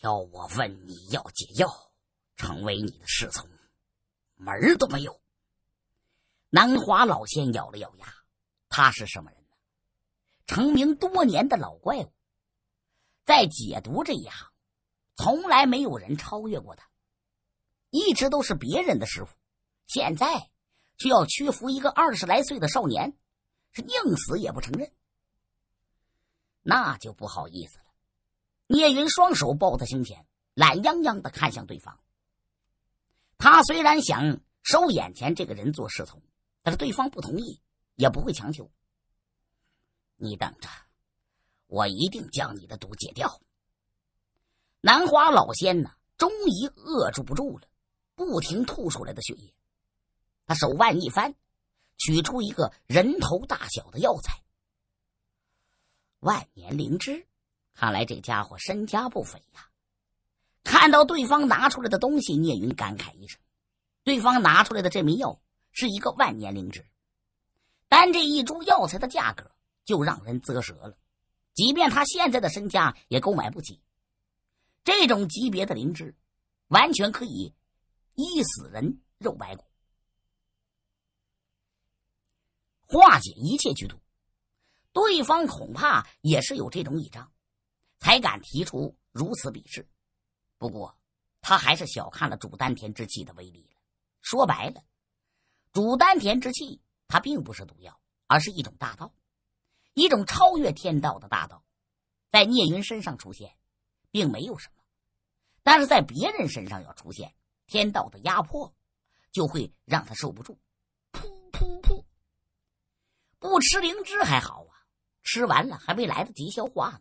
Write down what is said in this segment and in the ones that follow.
要我问你要解药，成为你的侍从，门儿都没有。南华老仙咬了咬牙，他是什么人呢？成名多年的老怪物，在解毒这一行，从来没有人超越过他，一直都是别人的师傅。现在，却要屈服一个二十来岁的少年，是宁死也不承认，那就不好意思了。聂云双手抱在胸前，懒洋洋的看向对方。他虽然想收眼前这个人做侍从，但是对方不同意，也不会强求。你等着，我一定将你的毒解掉。南华老仙呢，终于遏制不住了，不停吐出来的血液。他手腕一翻，取出一个人头大小的药材——万年灵芝。看来这家伙身家不菲呀！看到对方拿出来的东西，聂云感慨一声：“对方拿出来的这枚药是一个万年灵芝，单这一株药材的价格就让人啧舌了。即便他现在的身家也购买不起。这种级别的灵芝，完全可以医死人肉白骨，化解一切剧毒。对方恐怕也是有这种倚仗。”才敢提出如此比试，不过他还是小看了主丹田之气的威力了。说白了，主丹田之气它并不是毒药，而是一种大道，一种超越天道的大道。在聂云身上出现，并没有什么；但是在别人身上要出现，天道的压迫就会让他受不住。噗噗噗！不吃灵芝还好啊，吃完了还没来得及消化呢。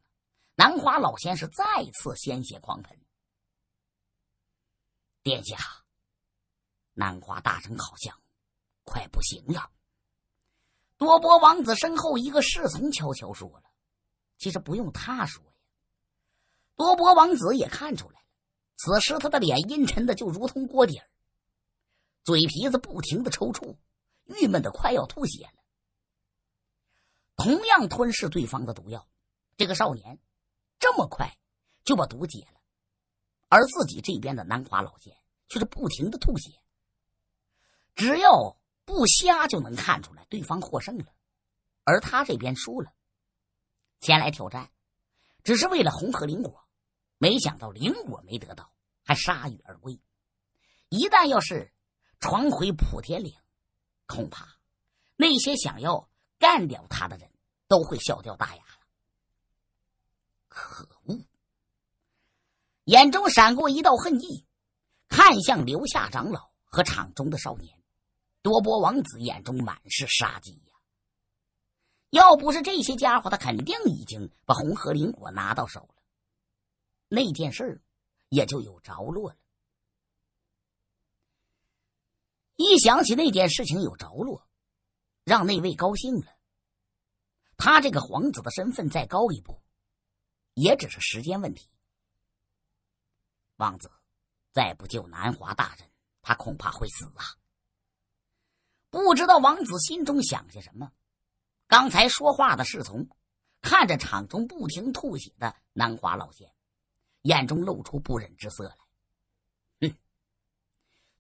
南华老仙是再次鲜血狂喷，殿下，南华大神好像快不行了。多波王子身后一个侍从悄悄说了：“其实不用他说呀。”多波王子也看出来了，此时他的脸阴沉的就如同锅底儿，嘴皮子不停的抽搐，郁闷的快要吐血了。同样吞噬对方的毒药，这个少年。这么快就把毒解了，而自己这边的南华老仙却是不停的吐血。只要不瞎，就能看出来对方获胜了，而他这边输了。前来挑战，只是为了红河灵果，没想到灵果没得到，还铩羽而归。一旦要是传回普天岭，恐怕那些想要干掉他的人都会笑掉大牙。眼中闪过一道恨意，看向留下长老和场中的少年。多波王子眼中满是杀机呀！要不是这些家伙，他肯定已经把红河灵果拿到手了，那件事也就有着落了。一想起那件事情有着落，让那位高兴了。他这个皇子的身份再高一步，也只是时间问题。王子，再不救南华大人，他恐怕会死啊！不知道王子心中想些什么。刚才说话的侍从看着场中不停吐血的南华老仙，眼中露出不忍之色来。嗯，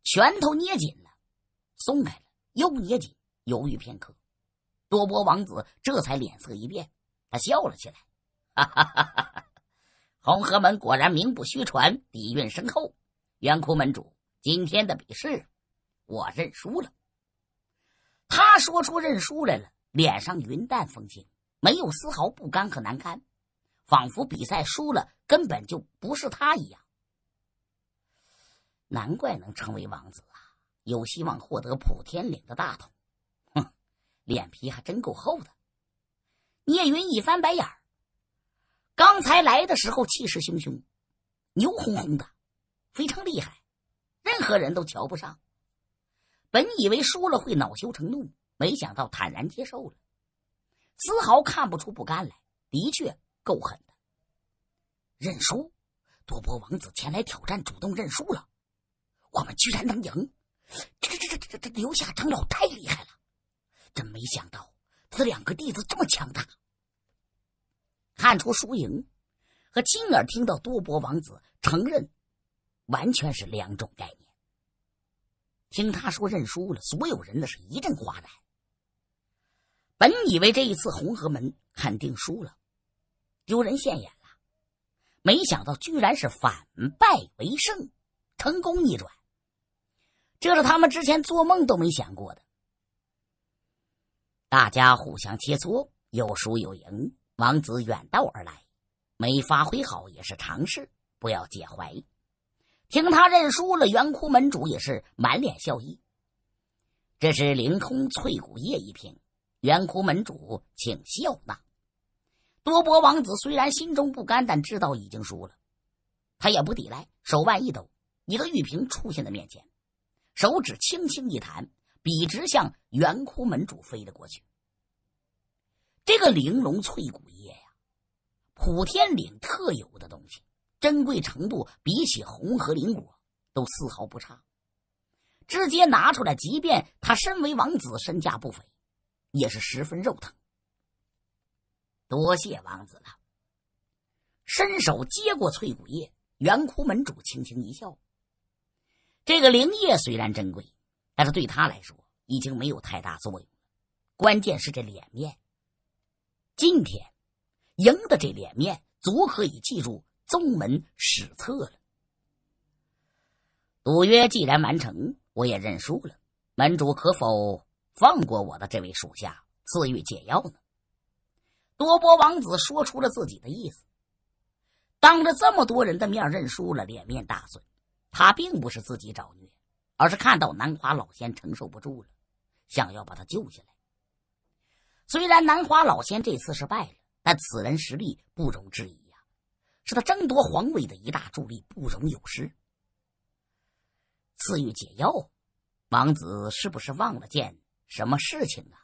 拳头捏紧了，松开了，又捏紧，犹豫片刻，多波王子这才脸色一变，他笑了起来，哈哈哈哈！红河门果然名不虚传，底蕴深厚。元窟门主，今天的比试，我认输了。他说出认输来了，脸上云淡风轻，没有丝毫不甘和难堪，仿佛比赛输了根本就不是他一样。难怪能成为王子啊，有希望获得普天岭的大统。哼，脸皮还真够厚的。聂云一翻白眼儿。刚才来的时候气势汹汹，牛哄哄的，非常厉害，任何人都瞧不上。本以为输了会恼羞成怒，没想到坦然接受了，丝毫看不出不甘来。的确够狠的。认输，多波王子前来挑战，主动认输了。我们居然能赢，这这这这这刘下长老太厉害了！真没想到这两个弟子这么强大。看出输赢，和亲耳听到多博王子承认，完全是两种概念。听他说认输了，所有人那是一阵哗然。本以为这一次红河门肯定输了，丢人现眼了，没想到居然是反败为胜，成功逆转。这是他们之前做梦都没想过的。大家互相切磋，有输有赢。王子远道而来，没发挥好也是常事，不要介怀。听他认输了，圆窟门主也是满脸笑意。这是凌空翠谷液一瓶，圆窟门主请笑纳。多博王子虽然心中不甘，但知道已经输了，他也不抵赖，手腕一抖，一个玉瓶出现在面前，手指轻轻一弹，笔直向圆窟门主飞了过去。这个玲珑翠骨叶呀，普天岭特有的东西，珍贵程度比起红河灵果都丝毫不差。直接拿出来，即便他身为王子，身价不菲，也是十分肉疼。多谢王子了。伸手接过翠骨叶，圆窟门主轻轻一笑。这个灵液虽然珍贵，但是对他来说已经没有太大作用。了。关键是这脸面。今天赢的这脸面，足可以记入宗门史册了。赌约既然完成，我也认输了。门主可否放过我的这位属下，赐予解药呢？多波王子说出了自己的意思。当着这么多人的面认输了，脸面大损。他并不是自己找虐，而是看到南华老仙承受不住了，想要把他救下来。虽然南华老仙这次是败了，但此人实力不容置疑呀，是他争夺皇位的一大助力，不容有失。赐予解药，王子是不是忘了件什么事情啊？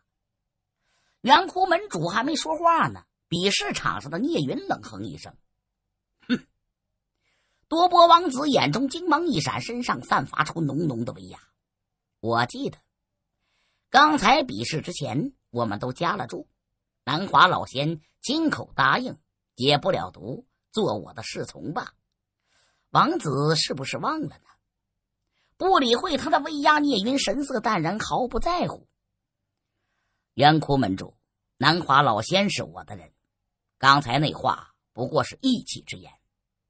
元窟门主还没说话呢，比试场上的聂云冷哼一声：“哼！”多波王子眼中金芒一闪，身上散发出浓浓的威压。我记得，刚才比试之前。我们都加了注，南华老仙亲口答应，解不了毒，做我的侍从吧。王子是不是忘了呢？不理会他的威压，聂云神色淡然，毫不在乎。圆窟门主，南华老仙是我的人，刚才那话不过是一己之言，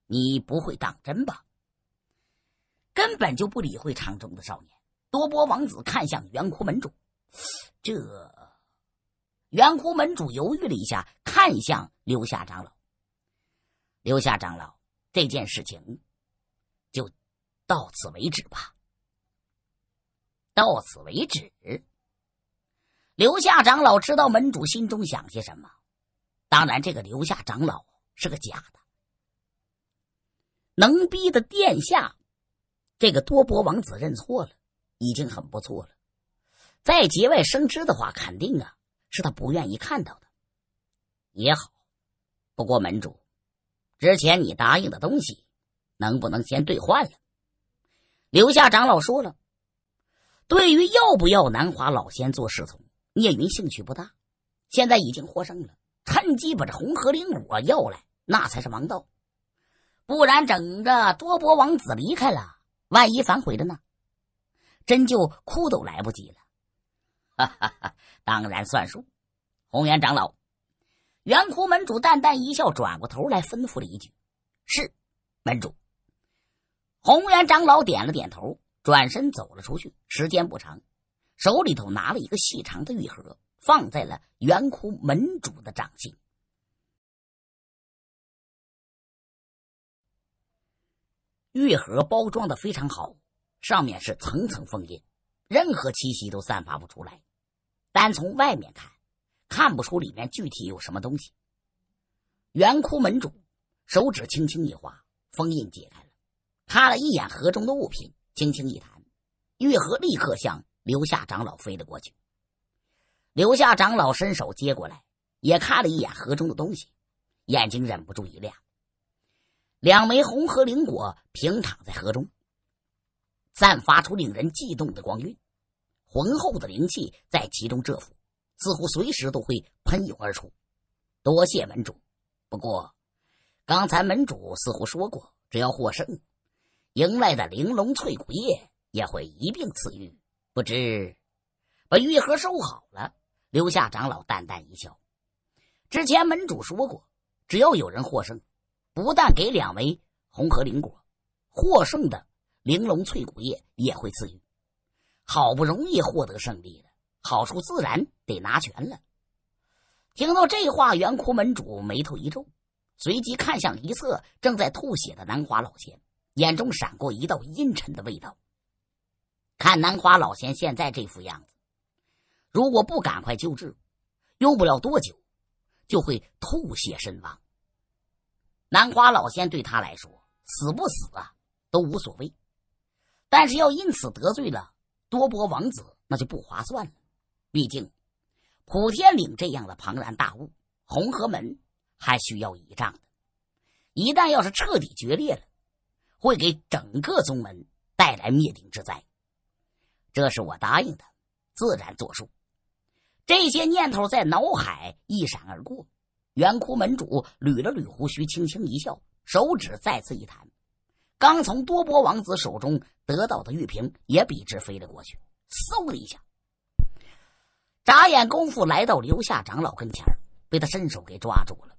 你不会当真吧？根本就不理会场中的少年多波王子，看向圆窟门主，这。圆弧门主犹豫了一下，看向留下长老。留下长老，这件事情就到此为止吧。到此为止。留下长老知道门主心中想些什么，当然，这个留下长老是个假的。能逼的殿下这个多伯王子认错了，已经很不错了。再节外生枝的话，肯定啊。是他不愿意看到的，也好。不过门主，之前你答应的东西，能不能先兑换了？留下长老说了，对于要不要南华老仙做侍从，聂云兴趣不大。现在已经获胜了，趁机把这红河灵果要来，那才是王道。不然整着多波王子离开了，万一反悔了呢？真就哭都来不及了。哈哈哈。当然算数。红颜长老，圆窟门主淡淡一笑，转过头来吩咐了一句：“是，门主。”红颜长老点了点头，转身走了出去。时间不长，手里头拿了一个细长的玉盒，放在了圆窟门主的掌心。玉盒包装的非常好，上面是层层封印，任何气息都散发不出来。单从外面看，看不出里面具体有什么东西。圆窟门主手指轻轻一划，封印解开了。看了一眼盒中的物品，轻轻一弹，玉盒立刻向留下长老飞了过去。留下长老伸手接过来，也看了一眼盒中的东西，眼睛忍不住一亮。两枚红核灵果平躺在盒中，散发出令人悸动的光晕。浑厚的灵气在其中蛰伏，似乎随时都会喷涌而出。多谢门主，不过刚才门主似乎说过，只要获胜，赢来的玲珑翠骨叶也会一并赐予。不知把玉盒收好了。留下长老淡淡一笑，之前门主说过，只要有人获胜，不但给两枚红核灵果，获胜的玲珑翠骨叶也会赐予。好不容易获得胜利了，好处自然得拿全了。听到这话，圆窟门主眉头一皱，随即看向一侧正在吐血的南华老仙，眼中闪过一道阴沉的味道。看南华老仙现在这副样子，如果不赶快救治，用不了多久就会吐血身亡。南华老仙对他来说，死不死啊都无所谓，但是要因此得罪了。多波王子那就不划算了，毕竟普天岭这样的庞然大物，红河门还需要倚仗。一旦要是彻底决裂了，会给整个宗门带来灭顶之灾。这是我答应的，自然作数。这些念头在脑海一闪而过，圆窟门主捋了捋胡须，轻轻一笑，手指再次一弹。刚从多波王子手中得到的玉瓶也笔直飞了过去，嗖的一下，眨眼功夫来到刘夏长老跟前被他伸手给抓住了。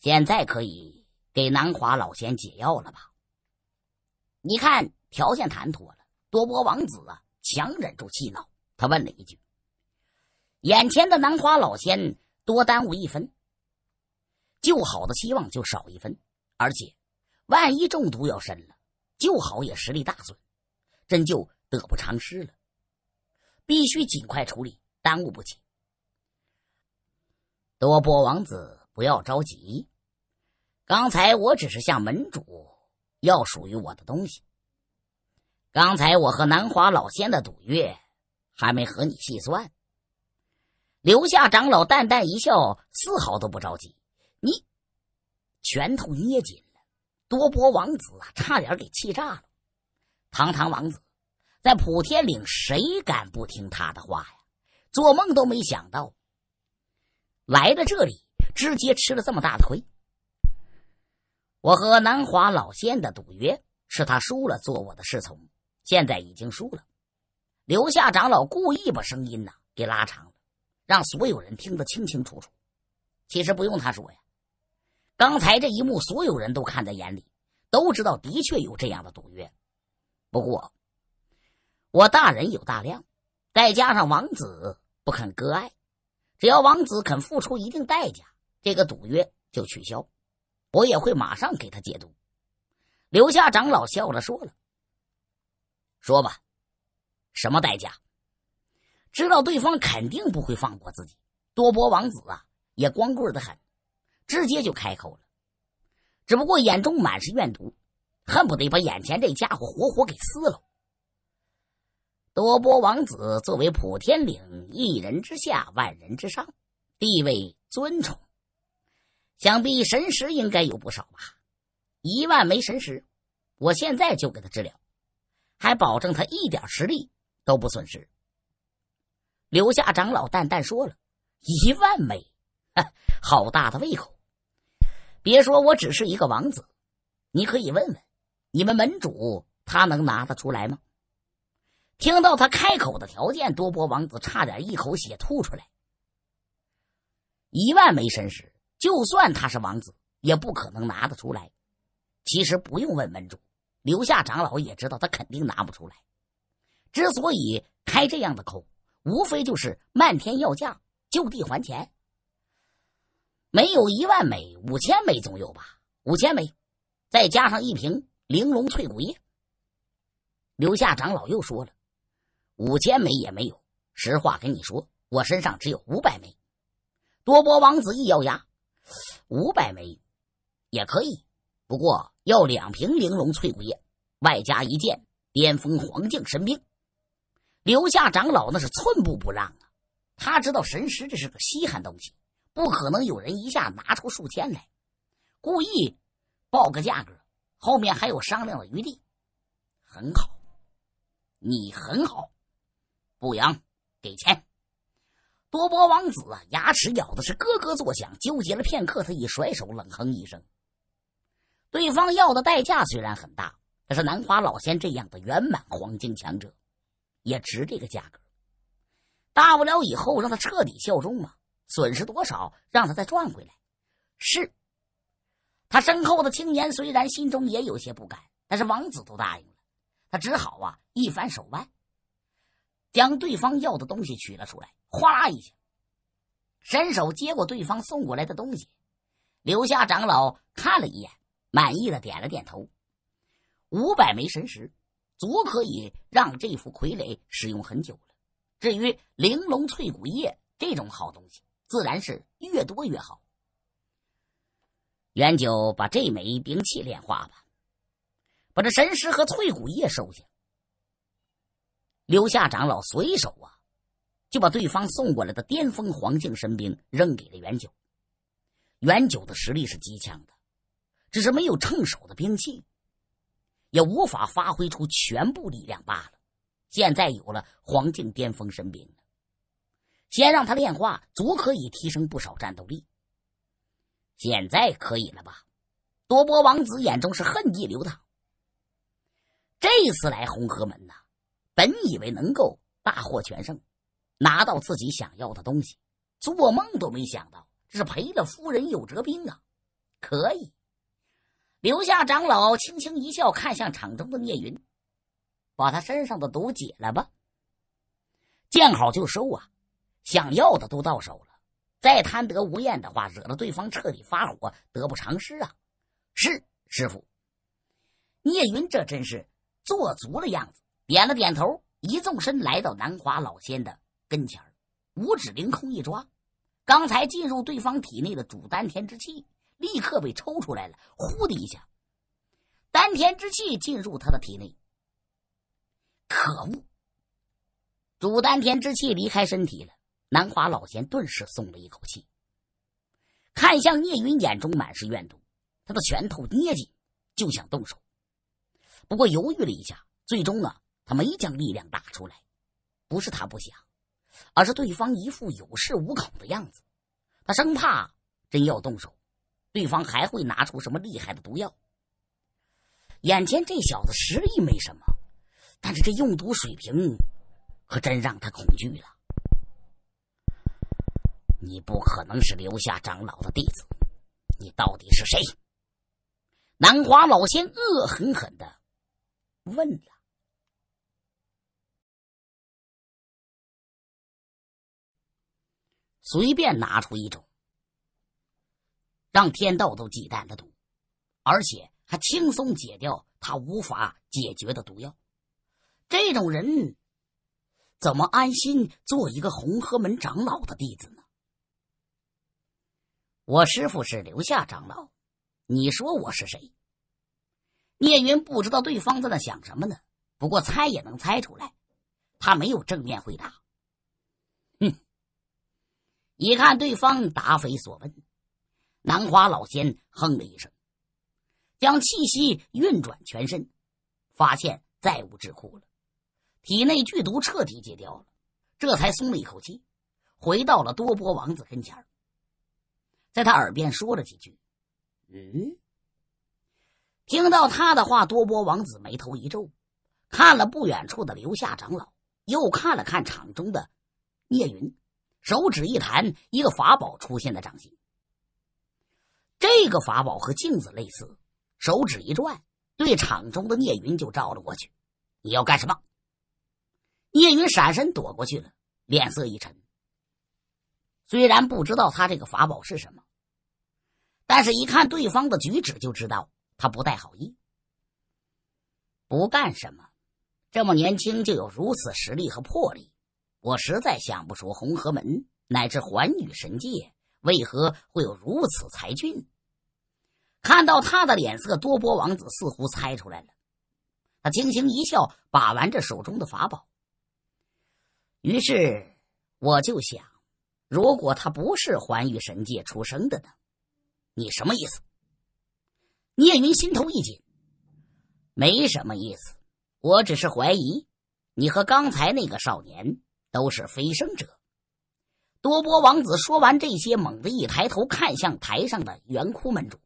现在可以给南华老仙解药了吧？你看条件谈妥了，多波王子啊，强忍住气恼，他问了一句：“眼前的南华老仙多耽误一分，救好的希望就少一分，而且。”万一中毒要深了，就好也实力大损，真就得不偿失了。必须尽快处理，耽误不起。多波王子，不要着急。刚才我只是向门主要属于我的东西。刚才我和南华老仙的赌约还没和你细算。留下长老淡淡一笑，丝毫都不着急。你拳头捏紧。多波王子啊，差点给气炸了！堂堂王子，在普天岭谁敢不听他的话呀？做梦都没想到，来了这里直接吃了这么大的亏。我和南华老仙的赌约，是他输了做我的侍从，现在已经输了。留下长老故意把声音呢给拉长了，让所有人听得清清楚楚。其实不用他说呀。刚才这一幕，所有人都看在眼里，都知道的确有这样的赌约。不过，我大人有大量，再加上王子不肯割爱，只要王子肯付出一定代价，这个赌约就取消，我也会马上给他解毒。留下长老笑着说了：“说吧，什么代价？”知道对方肯定不会放过自己。多博王子啊，也光棍的很。直接就开口了，只不过眼中满是怨毒，恨不得把眼前这家伙活活给撕了。多波王子作为普天岭一人之下万人之上，地位尊崇，想必神石应该有不少吧？一万枚神石，我现在就给他治疗，还保证他一点实力都不损失。柳下长老淡淡说了：“一万枚，好大的胃口。”别说我只是一个王子，你可以问问你们门主，他能拿得出来吗？听到他开口的条件，多博王子差点一口血吐出来。一万枚神石，就算他是王子，也不可能拿得出来。其实不用问门主，留下长老也知道他肯定拿不出来。之所以开这样的口，无非就是漫天要价，就地还钱。没有一万枚，五千枚总有吧？五千枚，再加上一瓶玲珑翠骨液。留下长老又说了：“五千枚也没有，实话跟你说，我身上只有五百枚。”多波王子一咬牙：“五百枚也可以，不过要两瓶玲珑翠骨液，外加一件巅峰黄镜神兵。”留下长老那是寸步不让啊！他知道神石这是个稀罕东西。不可能有人一下拿出数千来，故意报个价格，后面还有商量的余地。很好，你很好，不阳，给钱。多波王子啊，牙齿咬的是咯咯作响，纠结了片刻，他一甩手，冷哼一声。对方要的代价虽然很大，但是南华老仙这样的圆满黄金强者，也值这个价格。大不了以后让他彻底效忠嘛。损失多少，让他再赚回来。是，他身后的青年虽然心中也有些不甘，但是王子都答应了，他只好啊一翻手腕，将对方要的东西取了出来，哗啦一下，伸手接过对方送过来的东西。留下长老看了一眼，满意的点了点头。五百枚神石，足可以让这副傀儡使用很久了。至于玲珑翠骨叶这种好东西，自然是越多越好。元九把这枚兵器炼化吧，把这神石和脆骨叶收下，留下长老随手啊，就把对方送过来的巅峰黄境神兵扔给了元九。元九的实力是极强的，只是没有称手的兵器，也无法发挥出全部力量罢了。现在有了黄境巅峰神兵。先让他炼化，足可以提升不少战斗力。现在可以了吧？多波王子眼中是恨意流淌。这次来红河门呐，本以为能够大获全胜，拿到自己想要的东西，做梦都没想到，这是赔了夫人又折兵啊！可以。留下长老轻轻一笑，看向场中的聂云，把他身上的毒解了吧。见好就收啊！想要的都到手了，再贪得无厌的话，惹了对方彻底发火，得不偿失啊！是师傅，聂云这真是做足了样子，点了点头，一纵身来到南华老仙的跟前五指凌空一抓，刚才进入对方体内的主丹田之气立刻被抽出来了，呼的一下，丹田之气进入他的体内。可恶，主丹田之气离开身体了。南华老仙顿时松了一口气，看向聂云，眼中满是怨毒。他的拳头捏紧，就想动手，不过犹豫了一下，最终啊，他没将力量打出来。不是他不想，而是对方一副有恃无恐的样子。他生怕真要动手，对方还会拿出什么厉害的毒药。眼前这小子实力没什么，但是这用毒水平可真让他恐惧了。你不可能是留下长老的弟子，你到底是谁？南华老仙恶狠狠的问了。随便拿出一种让天道都忌惮的毒，而且还轻松解掉他无法解决的毒药，这种人怎么安心做一个红河门长老的弟子呢？我师父是留夏长老，你说我是谁？聂云不知道对方在那想什么呢，不过猜也能猜出来。他没有正面回答。哼！一看对方答非所问，南华老仙哼了一声，将气息运转全身，发现再无智库了，体内剧毒彻底解掉了，这才松了一口气，回到了多波王子跟前儿。在他耳边说了几句，“嗯。”听到他的话，多波王子眉头一皱，看了不远处的留下长老，又看了看场中的聂云，手指一弹，一个法宝出现在掌心。这个法宝和镜子类似，手指一转，对场中的聂云就照了过去。“你要干什么？”聂云闪身躲过去了，脸色一沉。虽然不知道他这个法宝是什么，但是一看对方的举止就知道他不带好意。不干什么，这么年轻就有如此实力和魄力，我实在想不出红河门乃至寰宇神界为何会有如此才俊。看到他的脸色，多波王子似乎猜出来了，他轻轻一笑，把玩着手中的法宝。于是我就想。如果他不是环宇神界出生的呢？你什么意思？聂云心头一紧。没什么意思，我只是怀疑你和刚才那个少年都是飞升者。多波王子说完这些，猛地一抬头看向台上的圆窟门主。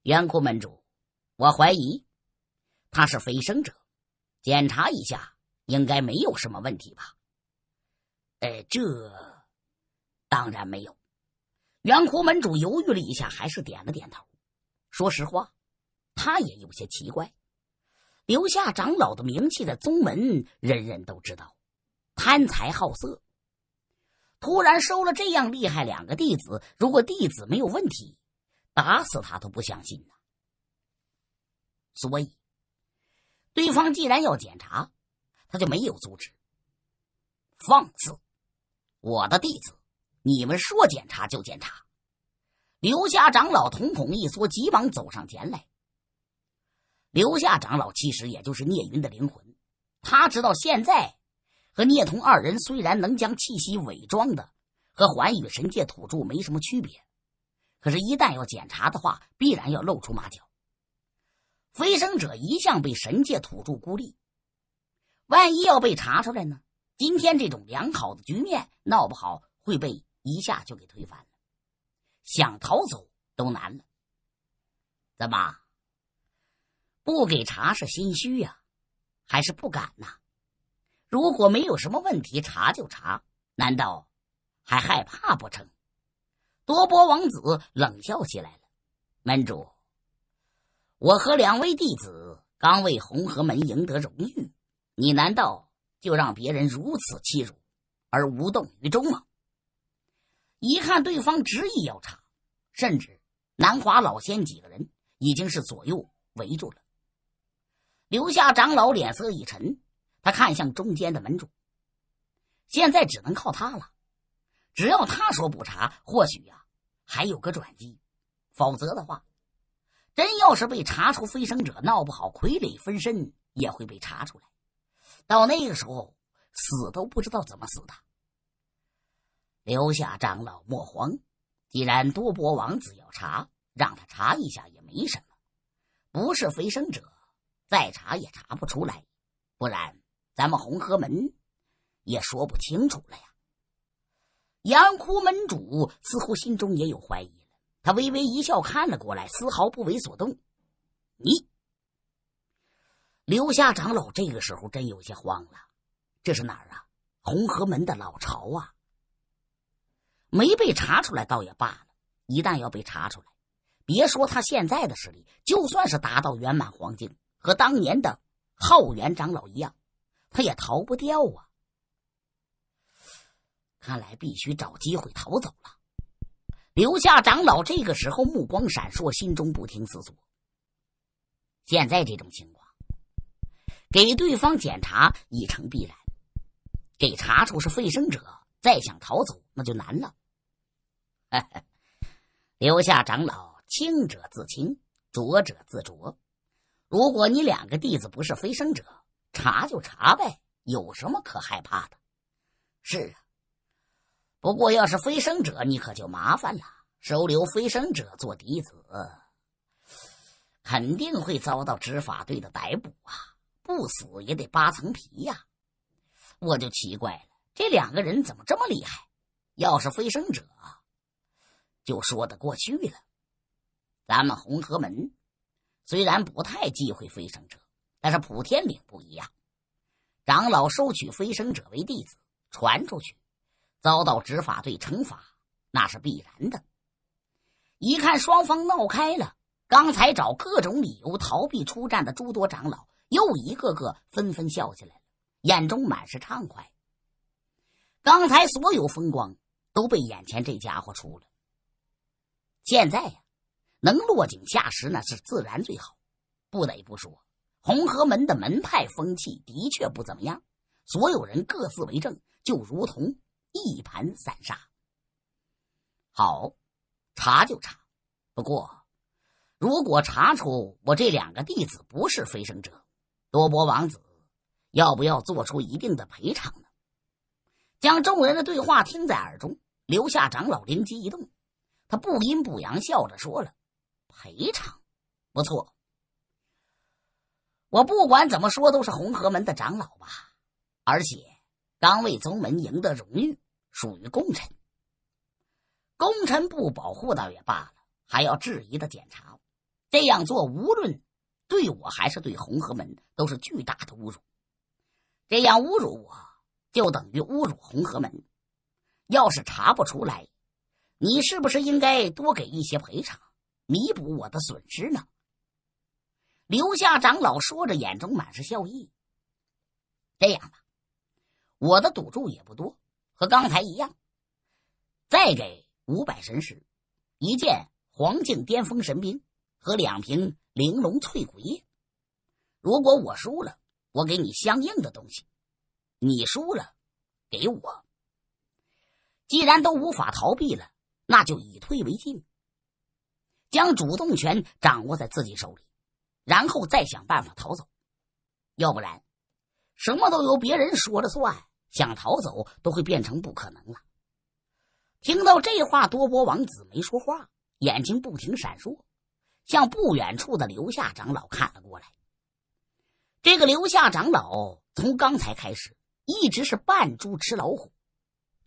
圆窟门主，我怀疑他是飞升者，检查一下应该没有什么问题吧？哎，这。当然没有，元胡门主犹豫了一下，还是点了点头。说实话，他也有些奇怪。留下长老的名气的宗门，人人都知道，贪财好色。突然收了这样厉害两个弟子，如果弟子没有问题，打死他都不相信呢。所以，对方既然要检查，他就没有阻止。放肆！我的弟子。你们说检查就检查，刘家长老瞳孔一缩，急忙走上前来。刘家长老其实也就是聂云的灵魂，他知道现在和聂童二人虽然能将气息伪装的和寰宇神界土著没什么区别，可是，一旦要检查的话，必然要露出马脚。飞升者一向被神界土著孤立，万一要被查出来呢？今天这种良好的局面，闹不好会被。一下就给推翻了，想逃走都难了。怎么不给查是心虚呀，还是不敢呐？如果没有什么问题，查就查，难道还害怕不成？多波王子冷笑起来了：“门主，我和两位弟子刚为红河门赢得荣誉，你难道就让别人如此欺辱而无动于衷吗？”一看对方执意要查，甚至南华老仙几个人已经是左右围住了。留下长老脸色一沉，他看向中间的门主，现在只能靠他了。只要他说不查，或许呀还有个转机；否则的话，真要是被查出飞升者，闹不好傀儡分身也会被查出来，到那个时候死都不知道怎么死的。留下长老莫慌，既然多博王子要查，让他查一下也没什么。不是飞升者，再查也查不出来。不然咱们红河门也说不清楚了呀。杨枯门主似乎心中也有怀疑了，他微微一笑看了过来，丝毫不为所动。你留下长老这个时候真有些慌了，这是哪儿啊？红河门的老巢啊！没被查出来倒也罢了，一旦要被查出来，别说他现在的实力，就算是达到圆满黄金，和当年的浩元长老一样，他也逃不掉啊！看来必须找机会逃走了。留下长老这个时候目光闪烁，心中不停思索：现在这种情况，给对方检查已成必然，给查出是废生者，再想逃走那就难了。留下长老，清者自清，浊者自浊。如果你两个弟子不是飞升者，查就查呗，有什么可害怕的？是啊，不过要是飞升者，你可就麻烦了。收留飞升者做弟子，肯定会遭到执法队的逮捕啊！不死也得扒层皮呀！我就奇怪了，这两个人怎么这么厉害？要是飞升者？就说得过去了。咱们红河门虽然不太忌讳飞升者，但是普天岭不一样。长老收取飞升者为弟子，传出去遭到执法队惩罚，那是必然的。一看双方闹开了，刚才找各种理由逃避出战的诸多长老，又一个个纷纷笑起来了，眼中满是畅快。刚才所有风光都被眼前这家伙出了。现在呀，能落井下石那是自然最好。不得不说，红河门的门派风气的确不怎么样，所有人各自为政，就如同一盘散沙。好，查就查。不过，如果查出我这两个弟子不是飞升者，多博王子要不要做出一定的赔偿呢？将众人的对话听在耳中，留下长老灵机一动。他不阴不阳，笑着说了：“赔偿，不错。我不管怎么说，都是红河门的长老吧？而且刚为宗门赢得荣誉，属于功臣。功臣不保护倒也罢了，还要质疑的检查，这样做无论对我还是对红河门都是巨大的侮辱。这样侮辱我就等于侮辱红河门。要是查不出来。”你是不是应该多给一些赔偿，弥补我的损失呢？留下长老说着，眼中满是笑意。这样吧，我的赌注也不多，和刚才一样，再给五百神石，一件黄境巅峰神兵和两瓶玲珑翠骨液。如果我输了，我给你相应的东西；你输了，给我。既然都无法逃避了。那就以退为进，将主动权掌握在自己手里，然后再想办法逃走。要不然，什么都由别人说了算，想逃走都会变成不可能了。听到这话，多波王子没说话，眼睛不停闪烁，向不远处的留下长老看了过来。这个留下长老从刚才开始一直是扮猪吃老虎，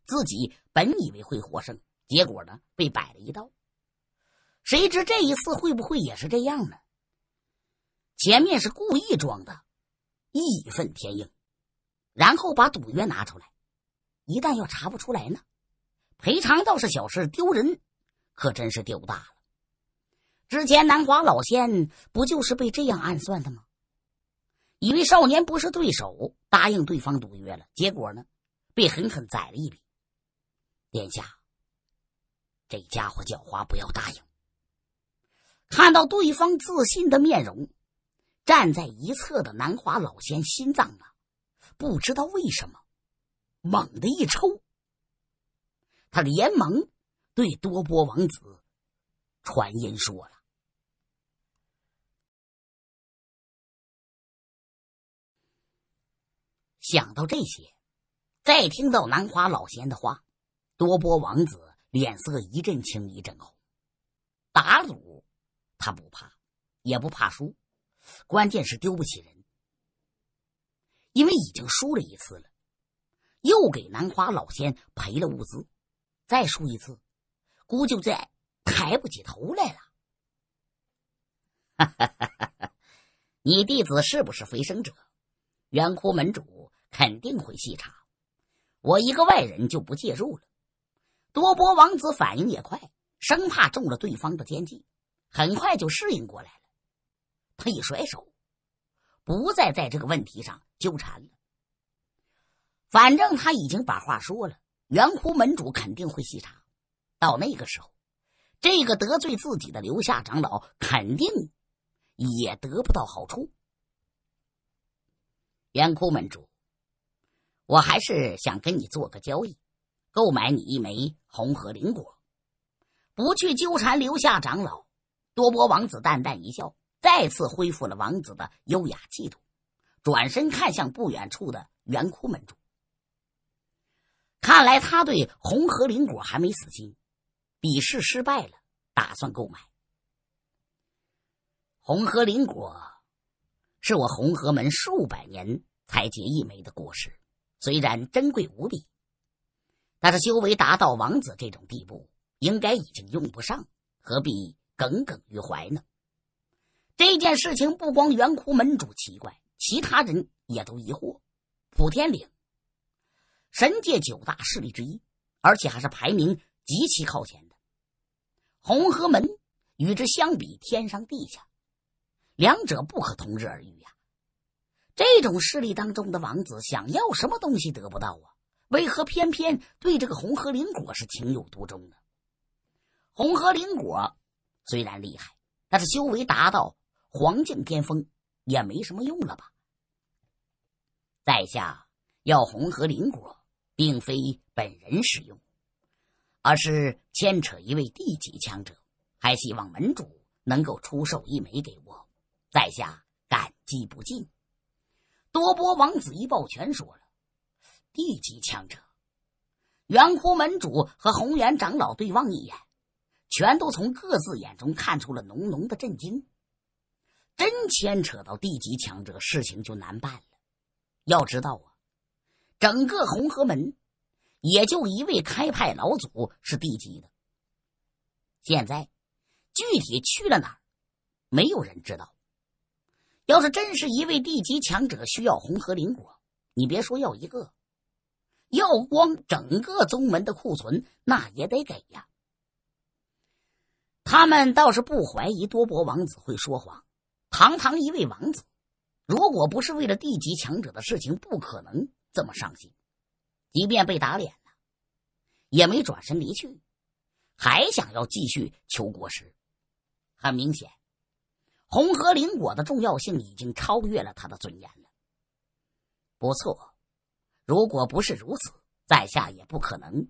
自己本以为会获胜。结果呢，被摆了一道。谁知这一次会不会也是这样呢？前面是故意装的，义愤填膺，然后把赌约拿出来。一旦要查不出来呢，赔偿倒是小事，丢人可真是丢大了。之前南华老仙不就是被这样暗算的吗？以为少年不是对手，答应对方赌约了，结果呢，被狠狠宰了一笔。殿下。这家伙狡猾，不要答应。看到对方自信的面容，站在一侧的南华老仙心脏啊，不知道为什么猛地一抽。他连忙对多波王子传音说了。想到这些，再听到南华老仙的话，多波王子。脸色一阵青一阵红，打赌他不怕，也不怕输，关键是丢不起人，因为已经输了一次了，又给南华老仙赔了物资，再输一次，估计再抬不起头来了。哈哈哈哈你弟子是不是飞升者？元窟门主肯定会细查，我一个外人就不介入了。多波王子反应也快，生怕中了对方的奸计，很快就适应过来了。他一甩手，不再在这个问题上纠缠了。反正他已经把话说了，圆窟门主肯定会细查。到那个时候，这个得罪自己的留下长老肯定也得不到好处。圆窟门主，我还是想跟你做个交易。购买你一枚红河灵果，不去纠缠留下长老。多波王子淡淡一笑，再次恢复了王子的优雅气度，转身看向不远处的圆窟门主。看来他对红河灵果还没死心，比试失败了，打算购买。红河灵果是我红河门数百年才结一枚的果实，虽然珍贵无比。但是修为达到王子这种地步，应该已经用不上，何必耿耿于怀呢？这件事情不光圆窟门主奇怪，其他人也都疑惑。普天岭，神界九大势力之一，而且还是排名极其靠前的。红河门与之相比，天上地下，两者不可同日而语呀。这种势力当中的王子，想要什么东西得不到啊？为何偏偏对这个红河灵果是情有独钟呢？红河灵果虽然厉害，但是修为达到黄境巅峰也没什么用了吧？在下要红河灵果，并非本人使用，而是牵扯一位地级强者，还希望门主能够出售一枚给我，在下感激不尽。多波王子一抱拳说了。地级强者，圆窟门主和红颜长老对望一眼，全都从各自眼中看出了浓浓的震惊。真牵扯到地级强者，事情就难办了。要知道啊，整个红河门，也就一位开派老祖是地级的。现在具体去了哪儿，没有人知道。要是真是一位地级强者需要红河灵果，你别说要一个。要光整个宗门的库存，那也得给呀。他们倒是不怀疑多博王子会说谎。堂堂一位王子，如果不是为了地级强者的事情，不可能这么上心。即便被打脸了，也没转身离去，还想要继续求果实。很明显，红河灵果的重要性已经超越了他的尊严了。不错。如果不是如此，在下也不可能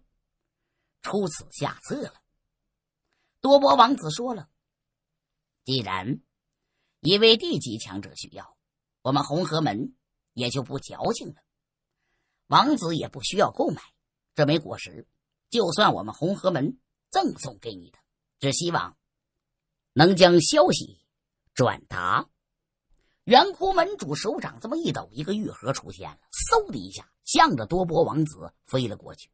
出此下策了。多波王子说了：“既然一位地级强者需要我们红河门，也就不矫情了。王子也不需要购买这枚果实，就算我们红河门赠送给你的。只希望能将消息转达。”圆窟门主手掌这么一抖，一个玉盒出现了，嗖的一下。向着多波王子飞了过去，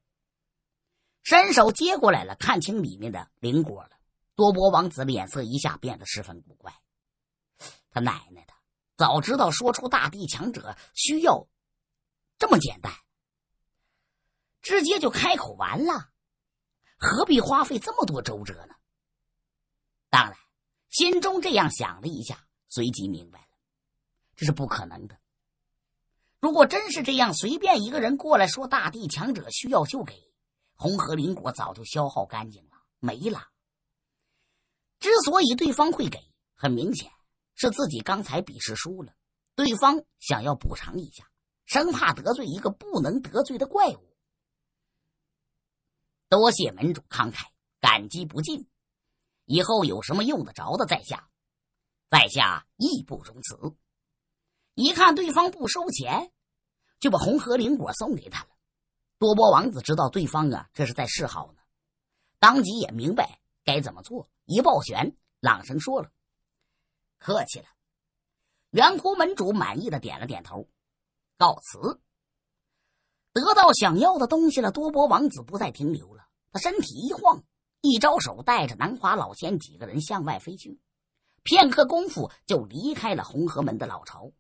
伸手接过来了，看清里面的灵果了。多波王子脸色一下变得十分古怪，他奶奶的，早知道说出大地强者需要这么简单，直接就开口完了，何必花费这么多周折呢？当然，心中这样想了一下，随即明白了，这是不可能的。如果真是这样，随便一个人过来说大地强者需要就给红河灵果，早就消耗干净了，没了。之所以对方会给，很明显是自己刚才比试输了，对方想要补偿一下，生怕得罪一个不能得罪的怪物。多谢门主慷慨，感激不尽。以后有什么用得着的，在下，在下义不容辞。一看对方不收钱，就把红河灵果送给他了。多波王子知道对方啊这是在示好呢，当即也明白该怎么做，一抱拳，朗声说了：“客气了。”圆窟门主满意的点了点头，告辞。得到想要的东西了，多波王子不再停留了，他身体一晃，一招手，带着南华老仙几个人向外飞去，片刻功夫就离开了红河门的老巢。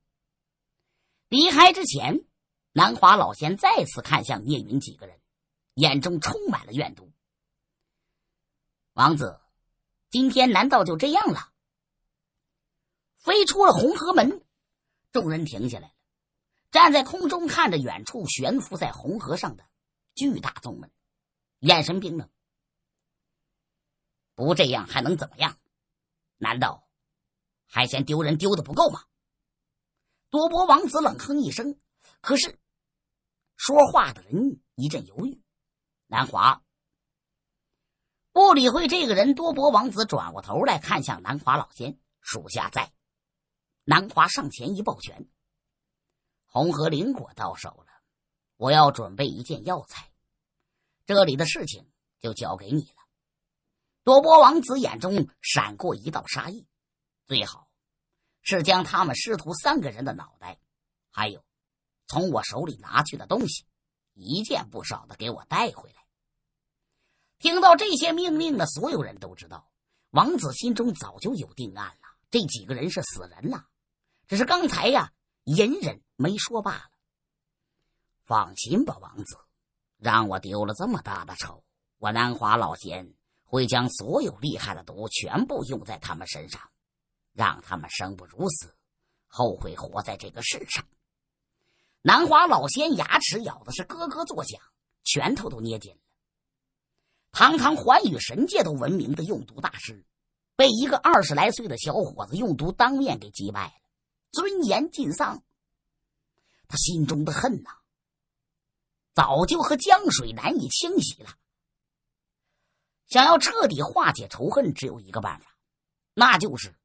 离开之前，南华老仙再次看向聂云几个人，眼中充满了怨毒。王子，今天难道就这样了？飞出了红河门，众人停下来，站在空中看着远处悬浮在红河上的巨大宗门，眼神冰冷。不这样还能怎么样？难道还嫌丢人丢的不够吗？多博王子冷哼一声，可是说话的人一阵犹豫。南华不理会这个人，多博王子转过头来看向南华老仙：“属下在。”南华上前一抱拳：“红河灵果到手了，我要准备一件药材，这里的事情就交给你了。”多博王子眼中闪过一道杀意，最好。是将他们师徒三个人的脑袋，还有从我手里拿去的东西，一件不少的给我带回来。听到这些命令的所有人都知道，王子心中早就有定案了。这几个人是死人了，只是刚才呀隐忍没说罢了。放心吧，王子，让我丢了这么大的丑，我南华老仙会将所有厉害的毒全部用在他们身上。让他们生不如死，后悔活在这个世上。南华老仙牙齿咬的是咯咯作响，拳头都捏紧了。堂堂寰宇神界都闻名的用毒大师，被一个二十来岁的小伙子用毒当面给击败了，尊严尽丧。他心中的恨呐，早就和江水难以清洗了。想要彻底化解仇恨，只有一个办法，那就是。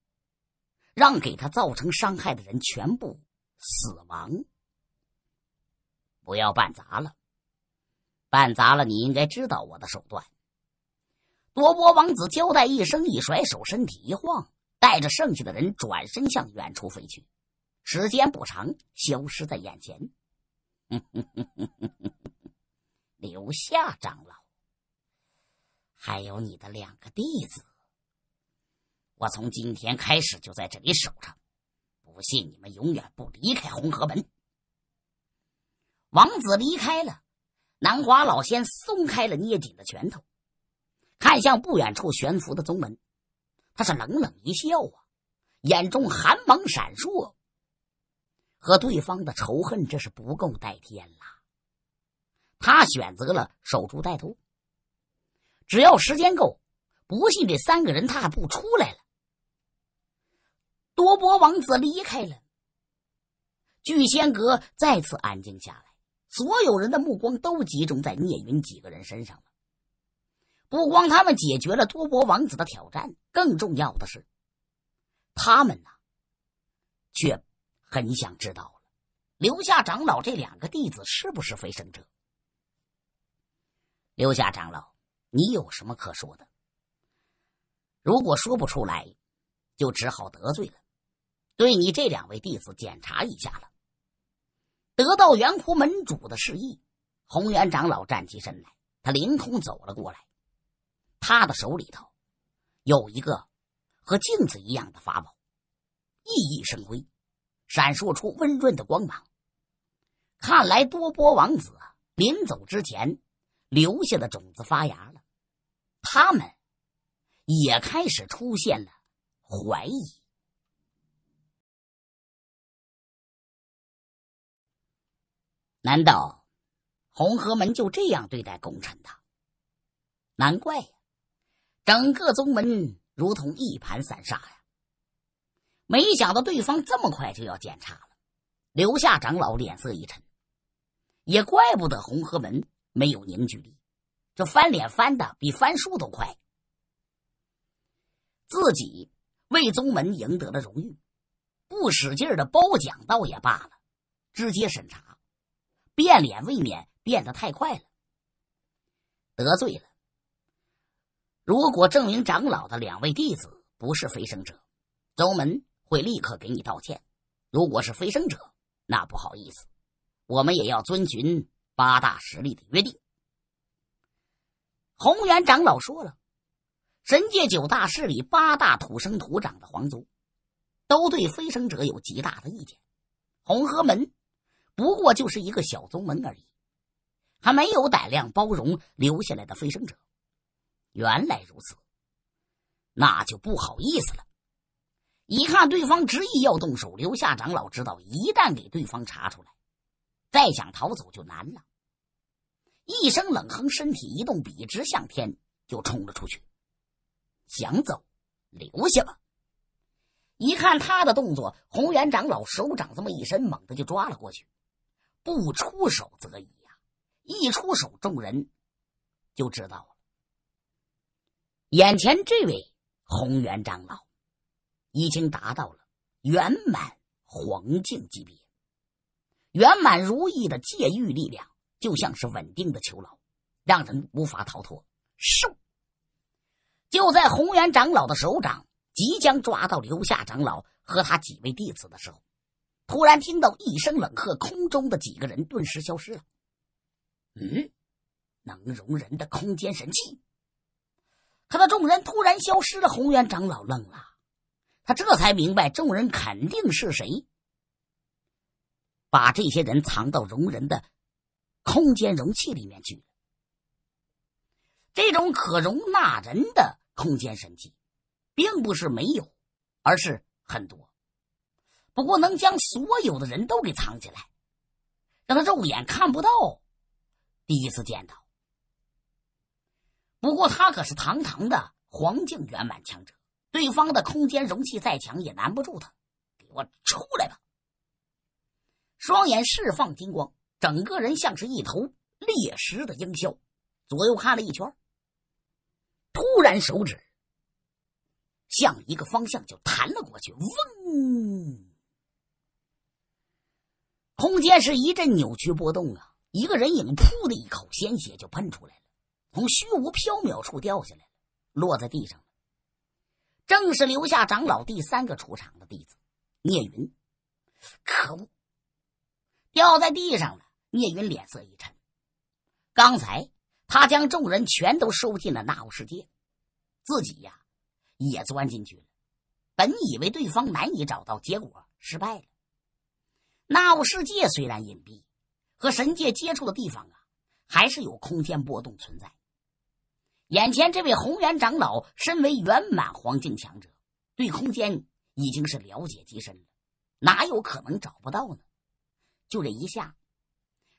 让给他造成伤害的人全部死亡。不要办砸了，办砸了，你应该知道我的手段。多波王子交代一声，一甩手，身体一晃，带着剩下的人转身向远处飞去，时间不长，消失在眼前。留下长老，还有你的两个弟子。我从今天开始就在这里守着，不信你们永远不离开红河门。王子离开了，南华老仙松开了捏紧的拳头，看向不远处悬浮的宗门，他是冷冷一笑啊，眼中寒芒闪烁。和对方的仇恨这是不共戴天了，他选择了守株待兔。只要时间够，不信这三个人他还不出来了。多博王子离开了，聚仙阁再次安静下来。所有人的目光都集中在聂云几个人身上了。不光他们解决了多博王子的挑战，更重要的是，他们呢，却很想知道了。留下长老这两个弟子是不是飞升者？留下长老，你有什么可说的？如果说不出来，就只好得罪了。对你这两位弟子检查一下了。得到圆窟门主的示意，红原长老站起身来，他凌空走了过来。他的手里头有一个和镜子一样的法宝，熠熠生辉，闪烁出温润的光芒。看来多波王子临走之前留下的种子发芽了，他们也开始出现了怀疑。难道红河门就这样对待功臣的？难怪呀，整个宗门如同一盘散沙呀。没想到对方这么快就要检查了，留下长老脸色一沉。也怪不得红河门没有凝聚力，这翻脸翻的比翻书都快。自己为宗门赢得了荣誉，不使劲的褒奖倒也罢了，直接审查。变脸未免变得太快了，得罪了。如果证明长老的两位弟子不是飞升者，宗门会立刻给你道歉；如果是飞升者，那不好意思，我们也要遵循八大实力的约定。红原长老说了，神界九大势力、八大土生土长的皇族，都对飞升者有极大的意见，红河门。不过就是一个小宗门而已，还没有胆量包容留下来的飞升者。原来如此，那就不好意思了。一看对方执意要动手，留下长老知道，一旦给对方查出来，再想逃走就难了。一声冷哼，身体一动，笔直向天就冲了出去。想走留下吧。一看他的动作，红颜长老手掌这么一伸，猛地就抓了过去。不出手则已呀，一出手，众人就知道了。眼前这位宏元长老已经达到了圆满黄境级别，圆满如意的戒欲力量就像是稳定的囚牢，让人无法逃脱。收！就在宏元长老的手掌即将抓到刘夏长老和他几位弟子的时候。突然听到一声冷喝，空中的几个人顿时消失了。嗯，能容人的空间神器。看到众人突然消失了，宏源长老愣了，他这才明白众人肯定是谁把这些人藏到容人的空间容器里面去了。这种可容纳人的空间神器，并不是没有，而是很多。不过能将所有的人都给藏起来，让他肉眼看不到。第一次见到。不过他可是堂堂的黄境圆满强者，对方的空间容器再强也难不住他。给我出来吧！双眼释放金光，整个人像是一头猎食的鹰枭，左右看了一圈，突然手指向一个方向就弹了过去，嗡！空间是一阵扭曲波动啊！一个人影噗的一口鲜血就喷出来了，从虚无缥缈处掉下来，了，落在地上了。正是留下长老第三个出场的弟子聂云。可恶！掉在地上了。聂云脸色一沉，刚才他将众人全都收进了那乌世界，自己呀也钻进去了。本以为对方难以找到，结果失败了。那物世界虽然隐蔽，和神界接触的地方啊，还是有空间波动存在。眼前这位红元长老，身为圆满黄境强者，对空间已经是了解极深了，哪有可能找不到呢？就这一下，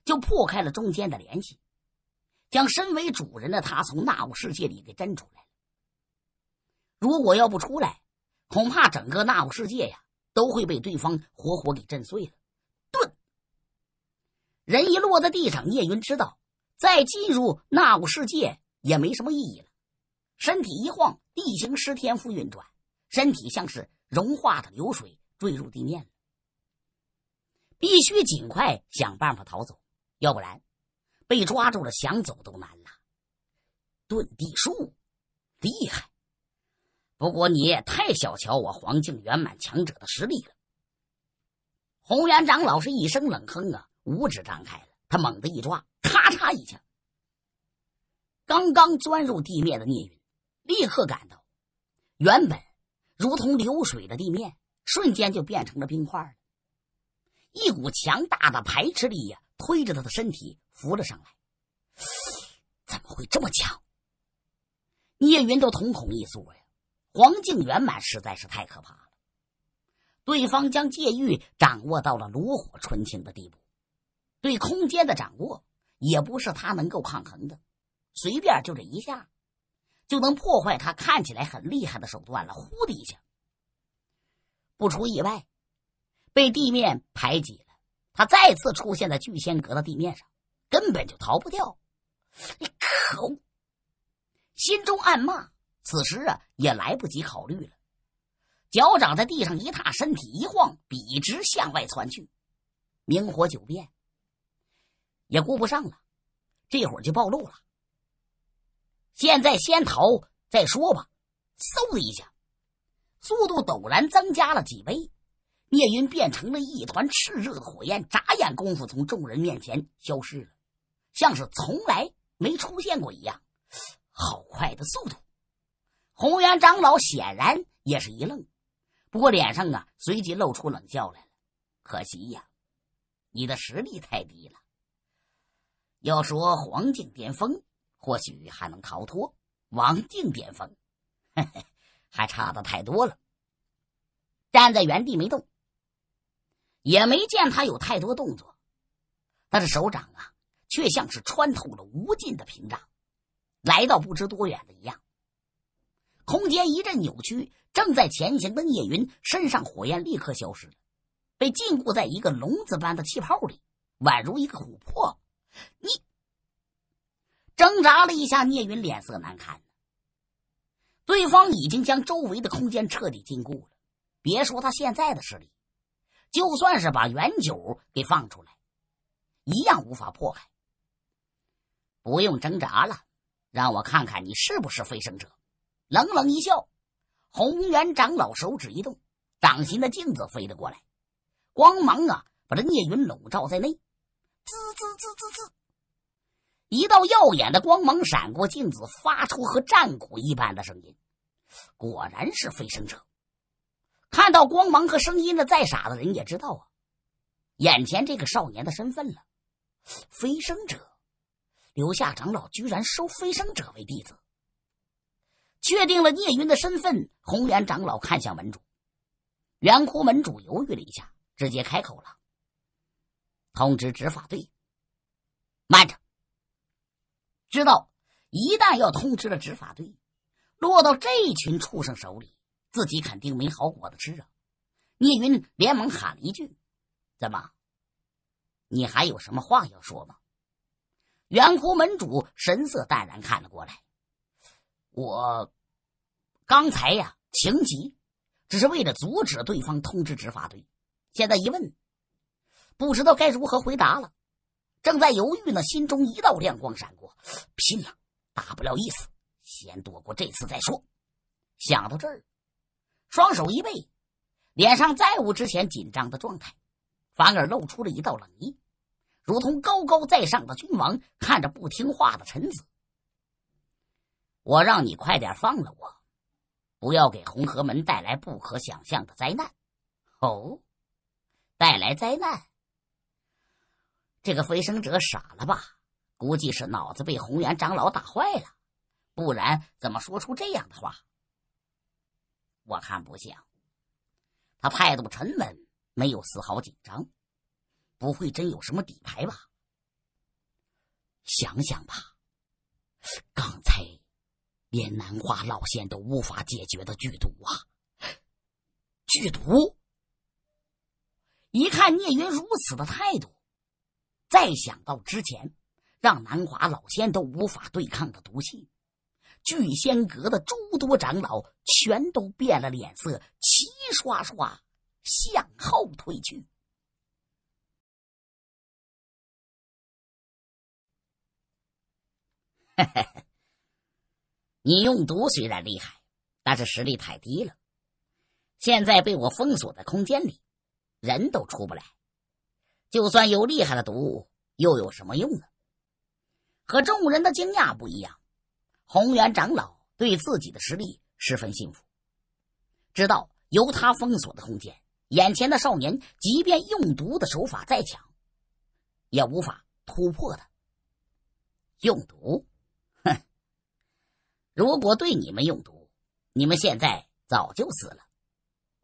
就破开了中间的联系，将身为主人的他从那物世界里给震出来了。如果要不出来，恐怕整个那物世界呀，都会被对方活活给震碎了。人一落在地上，叶云知道再进入那物世界也没什么意义了。身体一晃，地形师天赋运转，身体像是融化的流水坠入地面。必须尽快想办法逃走，要不然被抓住了，想走都难了。遁地术厉害，不过你也太小瞧我黄境圆满强者的实力了。红元长老是一声冷哼：“啊！”五指张开了，他猛地一抓，咔嚓一下，刚刚钻入地面的聂云立刻感到，原本如同流水的地面瞬间就变成了冰块了。一股强大的排斥力呀，推着他的身体浮了上来。怎么会这么强？聂云都瞳孔一缩呀，黄靖圆满实在是太可怕了。对方将界域掌握到了炉火纯青的地步。对空间的掌握也不是他能够抗衡的，随便就这一下，就能破坏他看起来很厉害的手段了。呼的一下，不出意外，被地面排挤了。他再次出现在聚仙阁的地面上，根本就逃不掉。可恶！心中暗骂。此时啊，也来不及考虑了，脚掌在地上一踏，身体一晃，笔直向外窜去，明火九变。也顾不上了，这会儿就暴露了。现在先逃再说吧。嗖的一下，速度陡然增加了几倍，聂云变成了一团炽热的火焰，眨眼功夫从众人面前消失了，像是从来没出现过一样。好快的速度！红原长老显然也是一愣，不过脸上啊随即露出冷笑来了。可惜呀，你的实力太低了。要说黄境巅峰，或许还能逃脱；王境巅峰，嘿嘿，还差的太多了。站在原地没动，也没见他有太多动作，但是手掌啊，却像是穿透了无尽的屏障，来到不知多远的一样。空间一阵扭曲，正在前行的聂云身上火焰立刻消失，被禁锢在一个笼子般的气泡里，宛如一个琥珀。你挣扎了一下，聂云脸色难看。对方已经将周围的空间彻底禁锢了，别说他现在的实力，就算是把元九给放出来，一样无法破开。不用挣扎了，让我看看你是不是飞升者。冷冷一笑，红元长老手指一动，掌心的镜子飞了过来，光芒啊，把这聂云笼罩在内。滋滋滋滋滋！一道耀眼的光芒闪过，镜子发出和战鼓一般的声音。果然是飞升者。看到光芒和声音的再傻的人也知道啊，眼前这个少年的身份了。飞升者，留下长老居然收飞升者为弟子。确定了聂云的身份，红莲长老看向门主，圆窟门主犹豫了一下，直接开口了。通知执法队，慢着！知道一旦要通知了执法队，落到这群畜生手里，自己肯定没好果子吃啊！聂云连忙喊了一句：“怎么？你还有什么话要说吗？”圆弧门主神色淡然看了过来：“我刚才呀，情急，只是为了阻止对方通知执法队，现在一问。”不知道该如何回答了，正在犹豫呢，心中一道亮光闪过，拼了，大不了意思，先躲过这次再说。想到这儿，双手一背，脸上再无之前紧张的状态，反而露出了一道冷意，如同高高在上的君王看着不听话的臣子。我让你快点放了我，不要给红河门带来不可想象的灾难。哦，带来灾难。这个飞升者傻了吧？估计是脑子被红颜长老打坏了，不然怎么说出这样的话？我看不像，他态度沉稳，没有丝毫紧张，不会真有什么底牌吧？想想吧，刚才连南华老仙都无法解决的剧毒啊！剧毒，一看聂云如此的态度。再想到之前让南华老仙都无法对抗的毒气，聚仙阁的诸多长老全都变了脸色，齐刷刷向后退去。你用毒虽然厉害，但是实力太低了，现在被我封锁在空间里，人都出不来。就算有厉害的毒，又有什么用呢？和众人的惊讶不一样，宏源长老对自己的实力十分信服，知道由他封锁的空间，眼前的少年即便用毒的手法再强，也无法突破他。用毒，哼！如果对你们用毒，你们现在早就死了。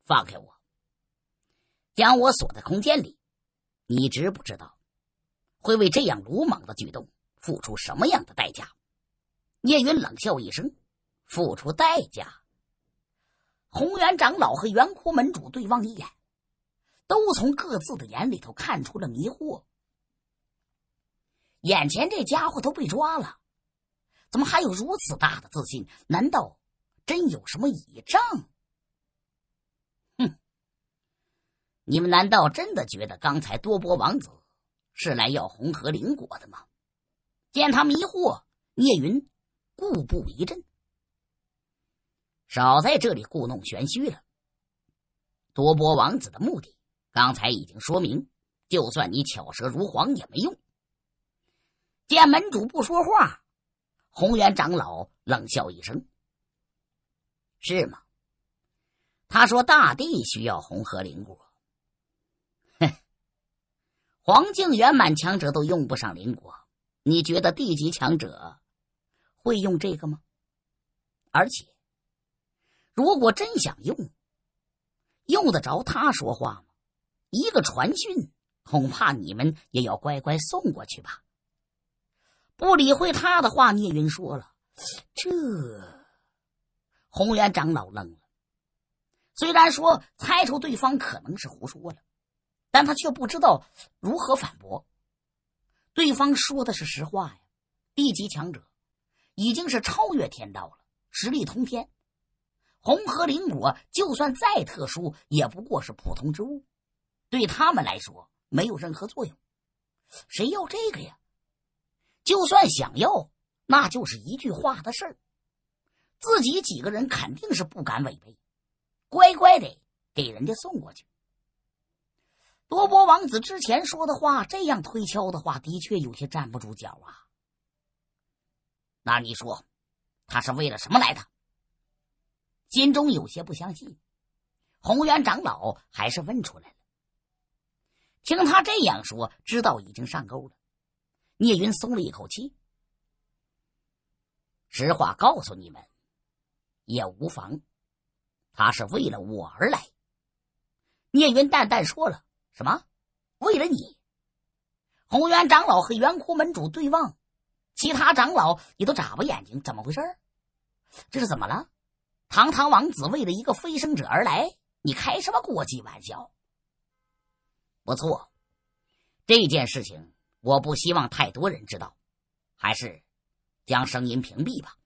放开我，将我锁在空间里。你知不知道，会为这样鲁莽的举动付出什么样的代价？聂云冷笑一声：“付出代价。”宏元长老和元窟门主对望一眼，都从各自的眼里头看出了迷惑。眼前这家伙都被抓了，怎么还有如此大的自信？难道真有什么倚仗？你们难道真的觉得刚才多波王子是来要红河灵果的吗？见他迷惑，聂云故布一阵，少在这里故弄玄虚了。多波王子的目的，刚才已经说明，就算你巧舌如簧也没用。见门主不说话，宏源长老冷笑一声：“是吗？”他说：“大帝需要红河灵果。”黄境圆满强者都用不上灵果，你觉得地级强者会用这个吗？而且，如果真想用，用得着他说话吗？一个传讯，恐怕你们也要乖乖送过去吧。不理会他的话，聂云说了，这宏元长老愣了。虽然说猜出对方可能是胡说了。但他却不知道如何反驳。对方说的是实话呀，地级强者已经是超越天道了，实力通天。红河灵果就算再特殊，也不过是普通之物，对他们来说没有任何作用。谁要这个呀？就算想要，那就是一句话的事儿。自己几个人肯定是不敢违背，乖乖的给人家送过去。罗伯王子之前说的话，这样推敲的话，的确有些站不住脚啊。那你说，他是为了什么来的？金钟有些不相信，宏源长老还是问出来了。听他这样说，知道已经上钩了，聂云松了一口气。实话告诉你们，也无妨，他是为了我而来。聂云淡淡说了。什么？为了你，红原长老和元窟门主对望，其他长老也都眨巴眼睛，怎么回事？这是怎么了？堂堂王子为了一个飞升者而来，你开什么国际玩笑？不错，这件事情我不希望太多人知道，还是将声音屏蔽吧。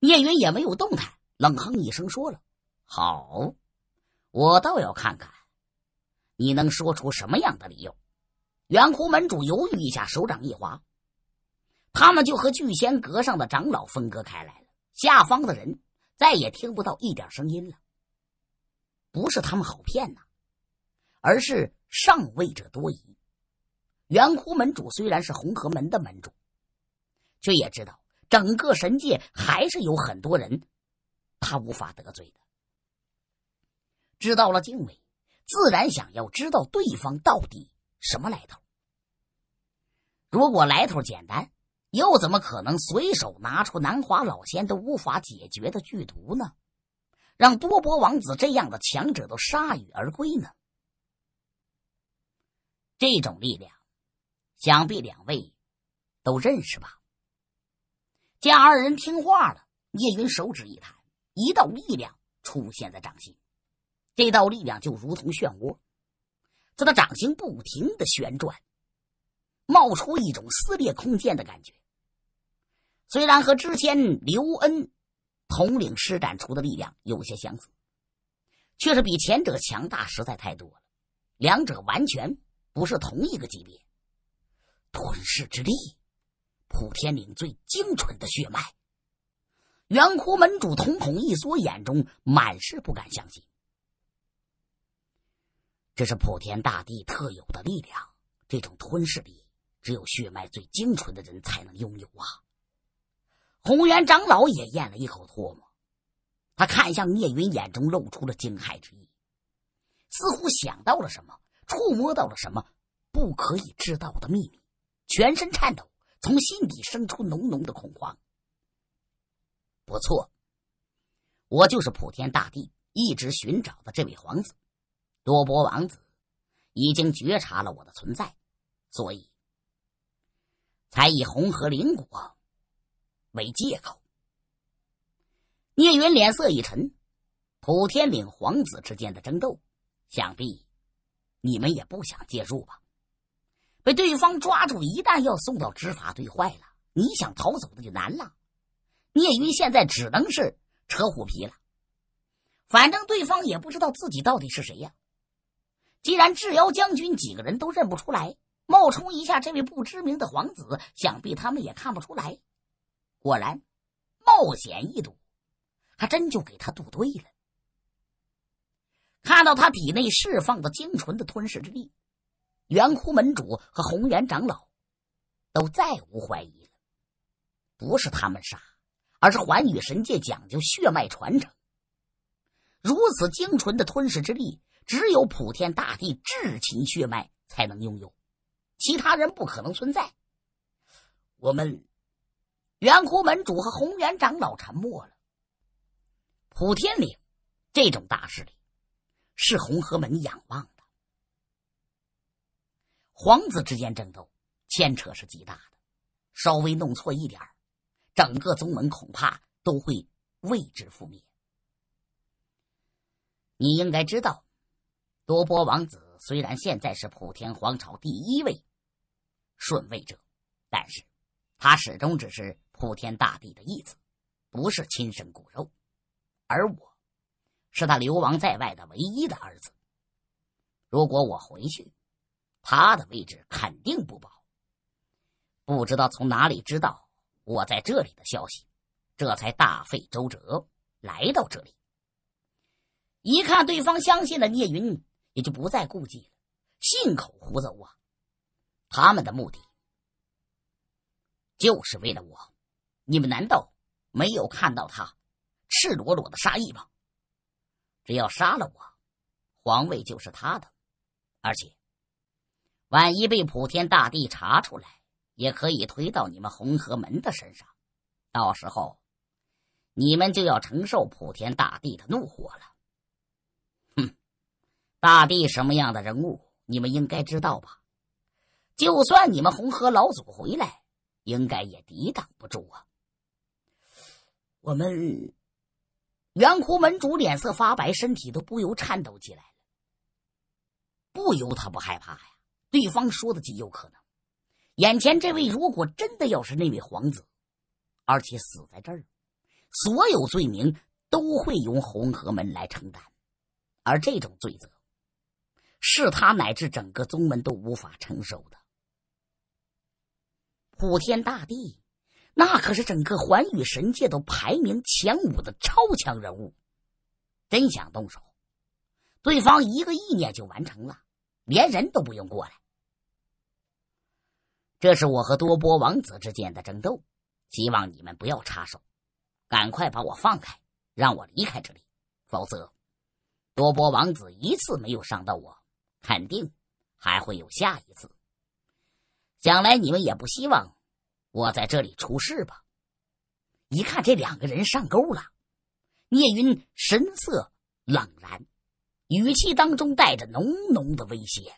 聂云也没有动弹，冷哼一声，说了：“好，我倒要看看。”你能说出什么样的理由？元空门主犹豫一下，手掌一划，他们就和聚仙阁上的长老分割开来了。下方的人再也听不到一点声音了。不是他们好骗呐，而是上位者多疑。元空门主虽然是红河门的门主，却也知道整个神界还是有很多人他无法得罪的。知道了敬畏。自然想要知道对方到底什么来头。如果来头简单，又怎么可能随手拿出南华老仙都无法解决的剧毒呢？让多博王子这样的强者都铩羽而归呢？这种力量，想必两位都认识吧？见二人听话了，叶云手指一弹，一道力量出现在掌心。这道力量就如同漩涡，在他掌心不停的旋转，冒出一种撕裂空间的感觉。虽然和之前刘恩统领施展出的力量有些相似，却是比前者强大实在太多了，两者完全不是同一个级别。吞噬之力，普天岭最精纯的血脉。元枯门主瞳孔一缩，眼中满是不敢相信。这是普天大地特有的力量，这种吞噬力只有血脉最精纯的人才能拥有啊！红元长老也咽了一口唾沫，他看向聂云，眼中露出了惊骇之意，似乎想到了什么，触摸到了什么不可以知道的秘密，全身颤抖，从心底生出浓浓的恐慌。不错，我就是普天大地一直寻找的这位皇子。多波王子已经觉察了我的存在，所以才以红河灵果为借口。聂云脸色一沉，普天岭皇子之间的争斗，想必你们也不想介入吧？被对方抓住，一旦要送到执法队坏了，你想逃走那就难了。聂云现在只能是扯虎皮了，反正对方也不知道自己到底是谁呀。既然智瑶将军几个人都认不出来，冒充一下这位不知名的皇子，想必他们也看不出来。果然，冒险一赌，还真就给他赌对了。看到他体内释放的精纯的吞噬之力，元窟门主和红原长老都再无怀疑了。不是他们傻，而是寰宇神界讲究血脉传承，如此精纯的吞噬之力。只有普天大地至亲血脉才能拥有，其他人不可能存在。我们元初门主和红元长老沉默了。普天岭这种大势力是红河门仰望的，皇子之间争斗牵扯是极大的，稍微弄错一点整个宗门恐怕都会为之覆灭。你应该知道。波波王子虽然现在是普天皇朝第一位顺位者，但是他始终只是普天大帝的义子，不是亲生骨肉。而我，是他流亡在外的唯一的儿子。如果我回去，他的位置肯定不保。不知道从哪里知道我在这里的消息，这才大费周折来到这里。一看对方相信了聂云。也就不再顾忌了，信口胡诌啊！他们的目的就是为了我，你们难道没有看到他赤裸裸的杀意吗？只要杀了我，皇位就是他的，而且万一被普天大帝查出来，也可以推到你们红河门的身上，到时候你们就要承受普天大帝的怒火了。大帝什么样的人物，你们应该知道吧？就算你们红河老祖回来，应该也抵挡不住啊！我们元空门主脸色发白，身体都不由颤抖起来了。不由他不害怕呀！对方说的极有可能，眼前这位如果真的要是那位皇子，而且死在这儿，所有罪名都会由红河门来承担，而这种罪责。是他乃至整个宗门都无法承受的。普天大帝，那可是整个寰宇神界都排名前五的超强人物。真想动手，对方一个意念就完成了，连人都不用过来。这是我和多波王子之间的争斗，希望你们不要插手，赶快把我放开，让我离开这里，否则，多波王子一次没有伤到我。肯定还会有下一次。想来你们也不希望我在这里出事吧？一看这两个人上钩了，聂云神色冷然，语气当中带着浓浓的威胁。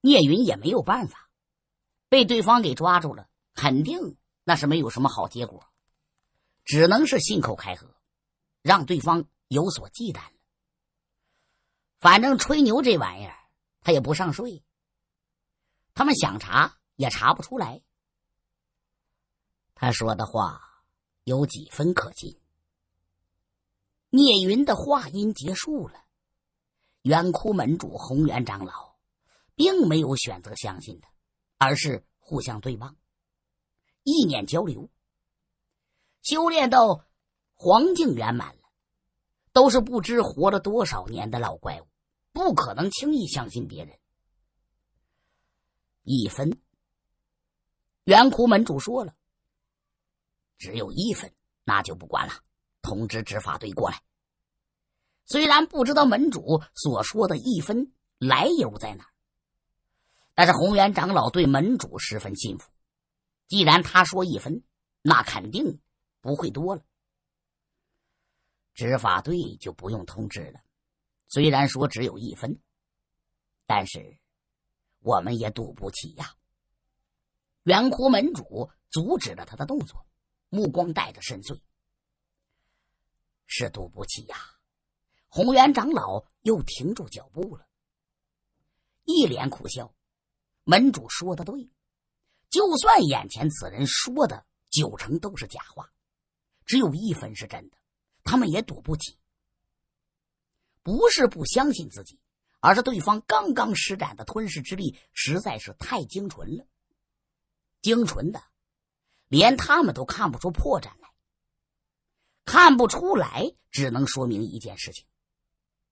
聂云也没有办法，被对方给抓住了，肯定那是没有什么好结果。只能是信口开河，让对方有所忌惮了。反正吹牛这玩意儿，他也不上税，他们想查也查不出来。他说的话有几分可信。聂云的话音结束了，元窟门主洪元长老并没有选择相信他，而是互相对望，意念交流。修炼到黄境圆满了，都是不知活了多少年的老怪物，不可能轻易相信别人。一分，元窟门主说了，只有一分，那就不管了。通知执法队过来。虽然不知道门主所说的一分来由在哪，但是宏源长老对门主十分信服。既然他说一分，那肯定。不会多了，执法队就不用通知了。虽然说只有一分，但是我们也赌不起呀。圆窟门主阻止了他的动作，目光带着深邃，是赌不起呀。红原长老又停住脚步了，一脸苦笑。门主说的对，就算眼前此人说的九成都是假话。只有一分是真的，他们也躲不起。不是不相信自己，而是对方刚刚施展的吞噬之力实在是太精纯了，精纯的连他们都看不出破绽来。看不出来，只能说明一件事情，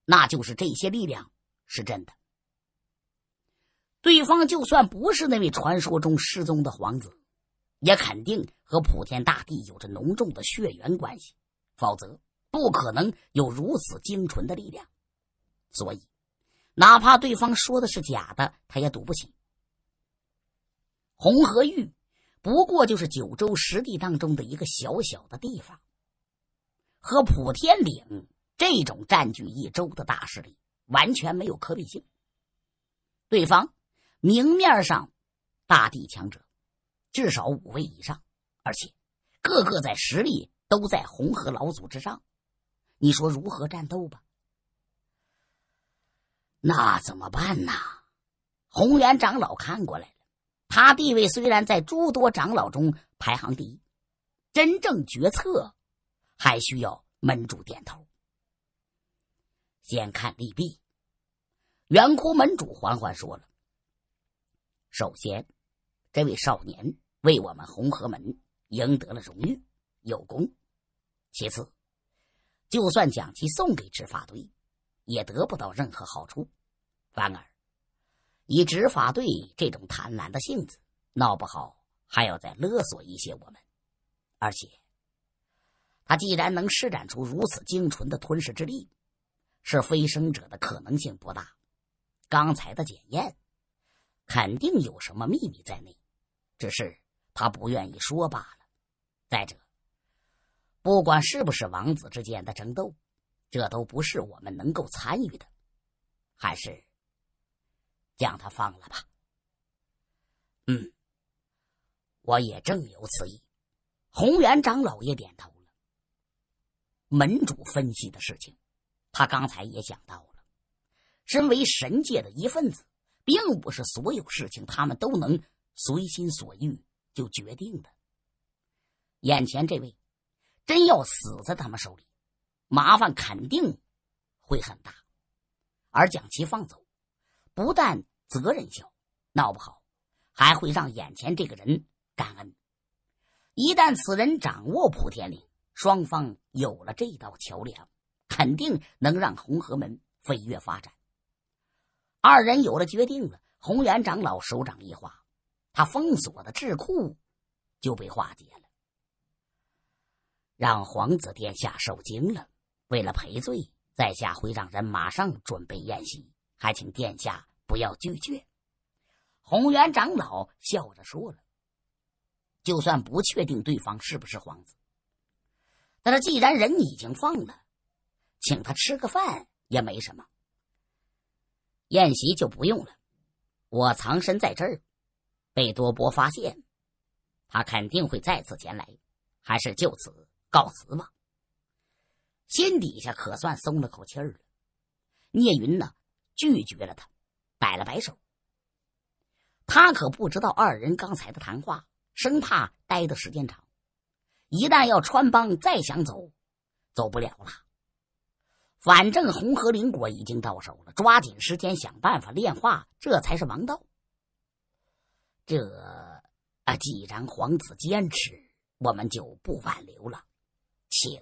那就是这些力量是真的。对方就算不是那位传说中失踪的皇子。也肯定和普天大帝有着浓重的血缘关系，否则不可能有如此精纯的力量。所以，哪怕对方说的是假的，他也赌不起。红河域不过就是九州十地当中的一个小小的地方，和普天岭这种占据一州的大势力完全没有可比性。对方明面上大地强者。至少五位以上，而且个个在实力都在红河老祖之上。你说如何战斗吧？那怎么办呢？红原长老看过来了，他地位虽然在诸多长老中排行第一，真正决策还需要门主点头。先看利弊，元窟门主缓缓说了：“首先。”这位少年为我们红河门赢得了荣誉，有功。其次，就算将其送给执法队，也得不到任何好处。反而，以执法队这种贪婪的性子，闹不好还要再勒索一些我们。而且，他既然能施展出如此精纯的吞噬之力，是飞升者的可能性不大。刚才的检验。肯定有什么秘密在内，只是他不愿意说罢了。再者，不管是不是王子之间的争斗，这都不是我们能够参与的，还是将他放了吧。嗯，我也正有此意。红源长老也点头了。门主分析的事情，他刚才也讲到了。身为神界的一份子。并不是所有事情他们都能随心所欲就决定的。眼前这位真要死在他们手里，麻烦肯定会很大；而将其放走，不但责任小，闹不好还会让眼前这个人感恩。一旦此人掌握普天岭，双方有了这道桥梁，肯定能让红河门飞跃发展。二人有了决定，了。红原长老手掌一划，他封锁的智库就被化解了。让皇子殿下受惊了，为了赔罪，在下会让人马上准备宴席，还请殿下不要拒绝。红元长老笑着说了：“就算不确定对方是不是皇子，但是既然人已经放了，请他吃个饭也没什么。”宴席就不用了，我藏身在这儿，被多波发现，他肯定会再次前来，还是就此告辞吧。心底下可算松了口气儿了。聂云呢，拒绝了他，摆了摆手。他可不知道二人刚才的谈话，生怕待的时间长，一旦要穿帮，再想走，走不了了。反正红河灵果已经到手了，抓紧时间想办法炼化，这才是王道。这……啊，既然皇子坚持，我们就不挽留了，请。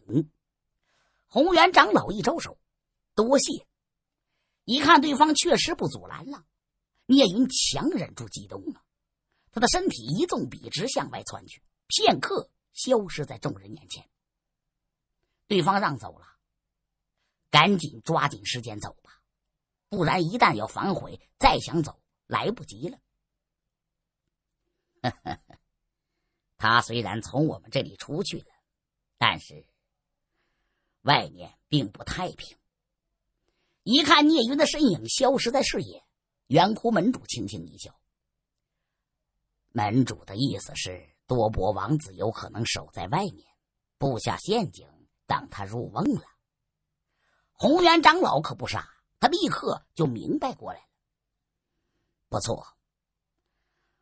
红元长老一招手，多谢。一看对方确实不阻拦了，聂云强忍住激动啊，他的身体一纵，笔直向外窜去，片刻消失在众人眼前。对方让走了。赶紧抓紧时间走吧，不然一旦要反悔，再想走来不及了。他虽然从我们这里出去了，但是外面并不太平。一看聂云的身影消失在视野，圆弧门主轻轻一笑：“门主的意思是，多博王子有可能守在外面，布下陷阱等他入瓮了。”红原长老可不傻，他立刻就明白过来了。不错，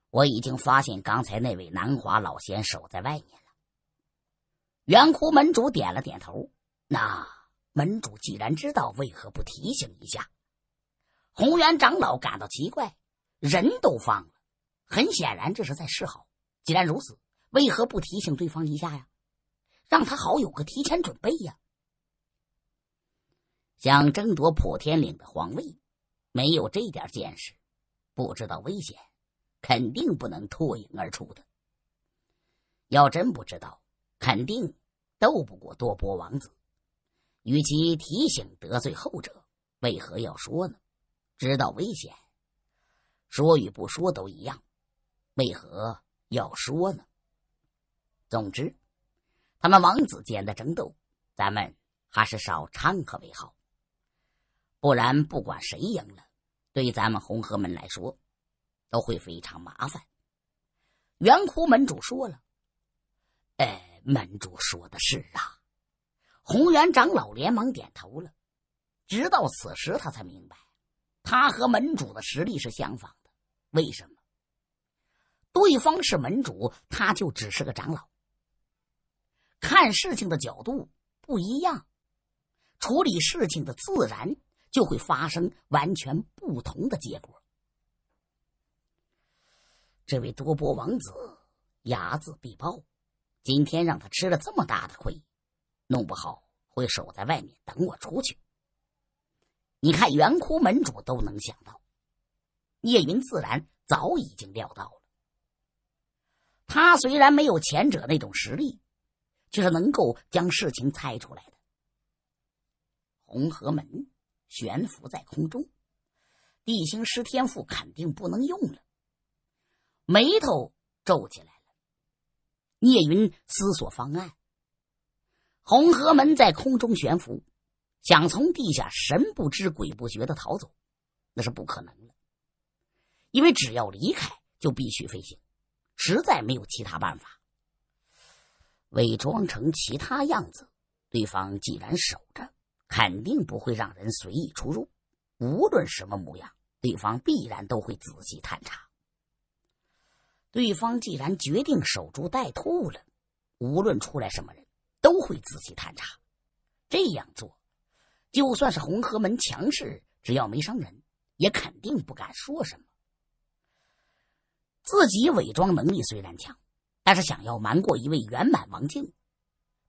我已经发现刚才那位南华老仙守在外面了。圆窟门主点了点头。那门主既然知道，为何不提醒一下？红原长老感到奇怪，人都放了，很显然这是在示好。既然如此，为何不提醒对方一下呀？让他好有个提前准备呀。想争夺普天岭的皇位，没有这点见识，不知道危险，肯定不能脱颖而出的。要真不知道，肯定斗不过多波王子。与其提醒得罪后者，为何要说呢？知道危险，说与不说都一样，为何要说呢？总之，他们王子间的争斗，咱们还是少掺和为好。不然，不管谁赢了，对咱们红河门来说，都会非常麻烦。圆窟门主说了：“哎，门主说的是啊。”红元长老连忙点头了。直到此时，他才明白，他和门主的实力是相仿的。为什么？对方是门主，他就只是个长老。看事情的角度不一样，处理事情的自然。就会发生完全不同的结果。这位多波王子睚眦必报，今天让他吃了这么大的亏，弄不好会守在外面等我出去。你看，元窟门主都能想到，叶云自然早已经料到了。他虽然没有前者那种实力，却是能够将事情猜出来的。红河门。悬浮在空中，地行师天赋肯定不能用了，眉头皱起来了。聂云思索方案：红河门在空中悬浮，想从地下神不知鬼不觉的逃走，那是不可能的，因为只要离开就必须飞行，实在没有其他办法。伪装成其他样子，对方既然守着。肯定不会让人随意出入。无论什么模样，对方必然都会仔细探查。对方既然决定守株待兔了，无论出来什么人，都会仔细探查。这样做，就算是红河门强势，只要没伤人，也肯定不敢说什么。自己伪装能力虽然强，但是想要瞒过一位圆满王静，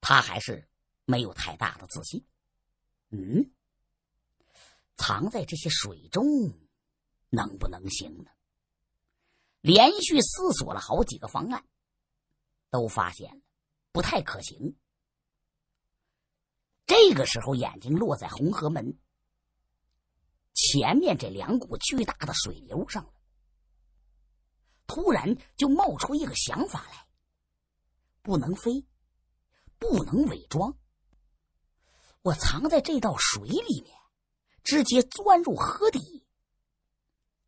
他还是没有太大的自信。嗯，藏在这些水中能不能行呢？连续思索了好几个方案，都发现了不太可行。这个时候，眼睛落在红河门前面这两股巨大的水流上了，突然就冒出一个想法来：不能飞，不能伪装。我藏在这道水里面，直接钻入河底，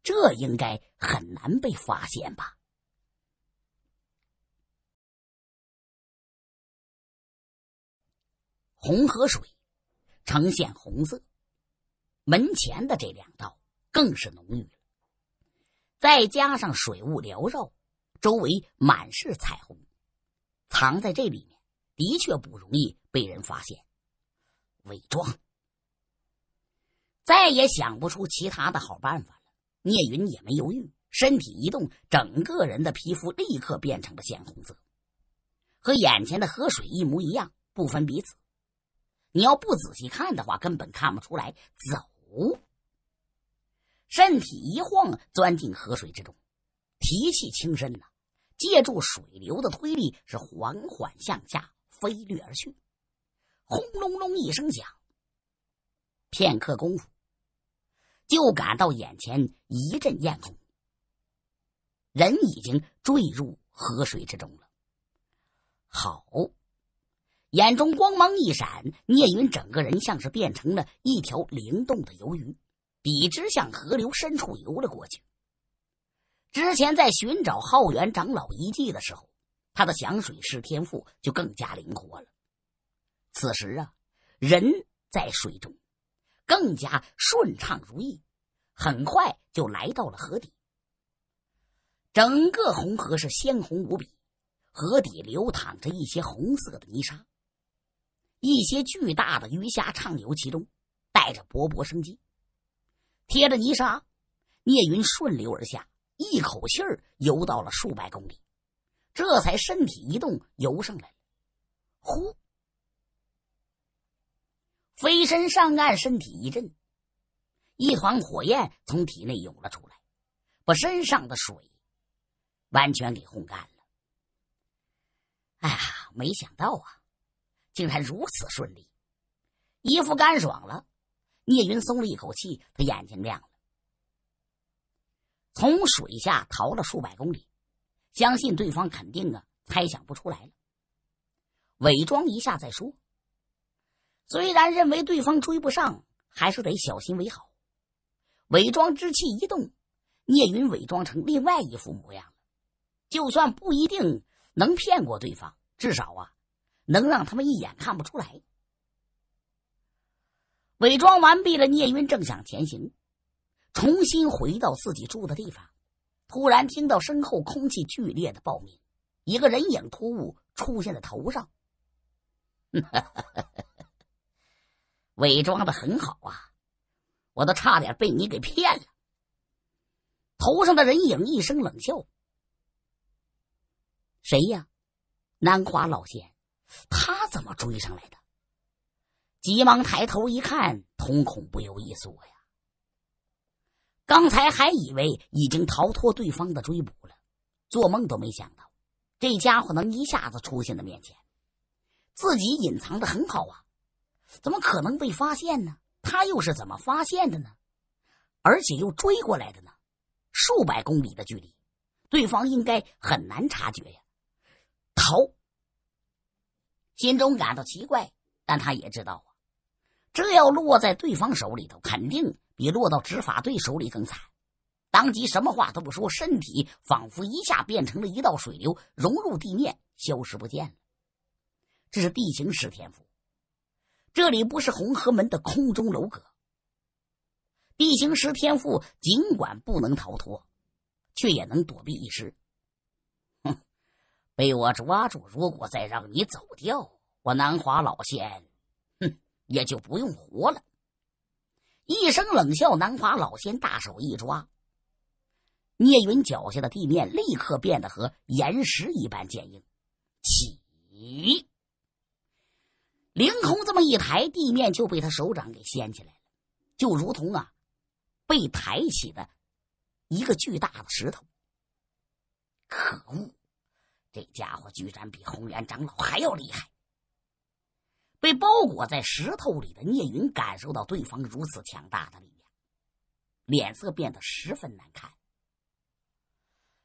这应该很难被发现吧？红河水呈现红色，门前的这两道更是浓郁了。再加上水雾缭绕，周围满是彩虹，藏在这里面的确不容易被人发现。伪装，再也想不出其他的好办法了。聂云也没犹豫，身体一动，整个人的皮肤立刻变成了鲜红色，和眼前的河水一模一样，不分彼此。你要不仔细看的话，根本看不出来。走，身体一晃，钻进河水之中，提气轻身呢，借助水流的推力，是缓缓向下飞掠而去。轰隆隆一声响，片刻功夫，就感到眼前一阵艳红，人已经坠入河水之中了。好，眼中光芒一闪，聂云整个人像是变成了一条灵动的游鱼，笔直向河流深处游了过去。之前在寻找浩元长老遗迹的时候，他的响水式天赋就更加灵活了。此时啊，人在水中更加顺畅如意，很快就来到了河底。整个红河是鲜红无比，河底流淌着一些红色的泥沙，一些巨大的鱼虾畅游其中，带着勃勃生机。贴着泥沙，聂云顺流而下，一口气儿游到了数百公里，这才身体一动游上来了，呼。飞身上岸，身体一震，一团火焰从体内涌了出来，把身上的水完全给烘干了。哎呀，没想到啊，竟然如此顺利，衣服干爽了，聂云松了一口气，他眼睛亮了。从水下逃了数百公里，相信对方肯定啊猜想不出来了，伪装一下再说。虽然认为对方追不上，还是得小心为好。伪装之气一动，聂云伪装成另外一副模样，就算不一定能骗过对方，至少啊，能让他们一眼看不出来。伪装完毕了，聂云正想前行，重新回到自己住的地方，突然听到身后空气剧烈的爆鸣，一个人影突兀出现在头上。伪装的很好啊，我都差点被你给骗了。头上的人影一声冷笑：“谁呀？”南华老仙，他怎么追上来的？急忙抬头一看，瞳孔不由一缩呀。刚才还以为已经逃脱对方的追捕了，做梦都没想到，这家伙能一下子出现在面前。自己隐藏的很好啊。怎么可能被发现呢？他又是怎么发现的呢？而且又追过来的呢？数百公里的距离，对方应该很难察觉呀！逃。心中感到奇怪，但他也知道啊，这要落在对方手里头，肯定比落到执法队手里更惨。当即什么话都不说，身体仿佛一下变成了一道水流，融入地面，消失不见了。这是地形式天赋。这里不是红河门的空中楼阁，地形师天赋尽管不能逃脱，却也能躲避一时。哼，被我抓住，如果再让你走掉，我南华老仙，哼，也就不用活了。一声冷笑，南华老仙大手一抓，聂云脚下的地面立刻变得和岩石一般坚硬，起。凌空这么一抬，地面就被他手掌给掀起来了，就如同啊，被抬起的一个巨大的石头。可恶，这家伙居然比红原长老还要厉害！被包裹在石头里的聂云感受到对方如此强大的力量，脸色变得十分难看。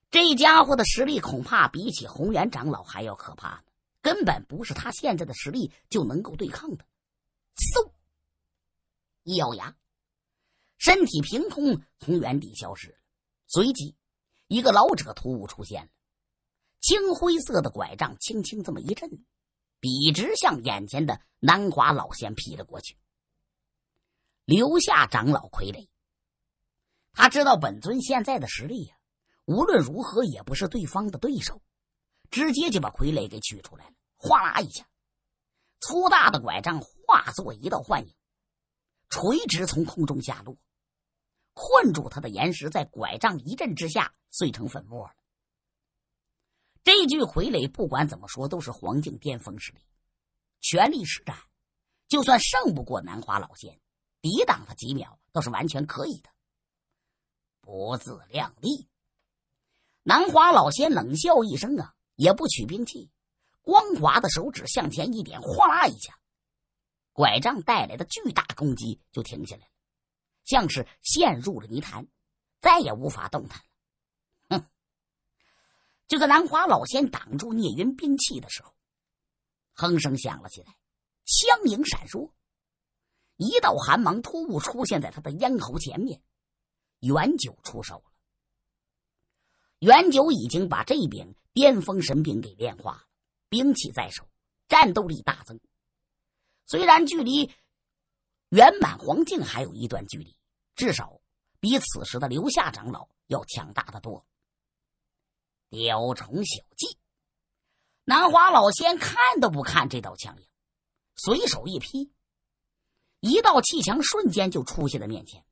这家伙的实力恐怕比起红原长老还要可怕呢。根本不是他现在的实力就能够对抗的。嗖！一咬牙，身体凭空从原地消失了。随即，一个老者突兀出现了，青灰色的拐杖轻轻这么一震，笔直向眼前的南华老仙劈了过去，留下长老傀儡。他知道本尊现在的实力呀，无论如何也不是对方的对手，直接就把傀儡给取出来了。哗啦一下，粗大的拐杖化作一道幻影，垂直从空中下落，困住他的岩石在拐杖一震之下碎成粉末了。这具傀儡不管怎么说都是黄境巅峰实力，全力施展，就算胜不过南华老仙，抵挡他几秒倒是完全可以的。不自量力！南华老仙冷笑一声：“啊，也不取兵器。”光滑的手指向前一点，哗啦一下，拐杖带来的巨大攻击就停下来了，像是陷入了泥潭，再也无法动弹了。哼！就在兰花老仙挡住聂云兵器的时候，哼声响了起来，枪影闪烁，一道寒芒突兀出现在他的咽喉前面。元九出手了，元九已经把这柄巅峰神兵给炼化了。兵器在手，战斗力大增。虽然距离圆满黄境还有一段距离，至少比此时的刘夏长老要强大的多。雕虫小技，南华老仙看都不看这道枪影，随手一劈，一道气墙瞬间就出现在面前。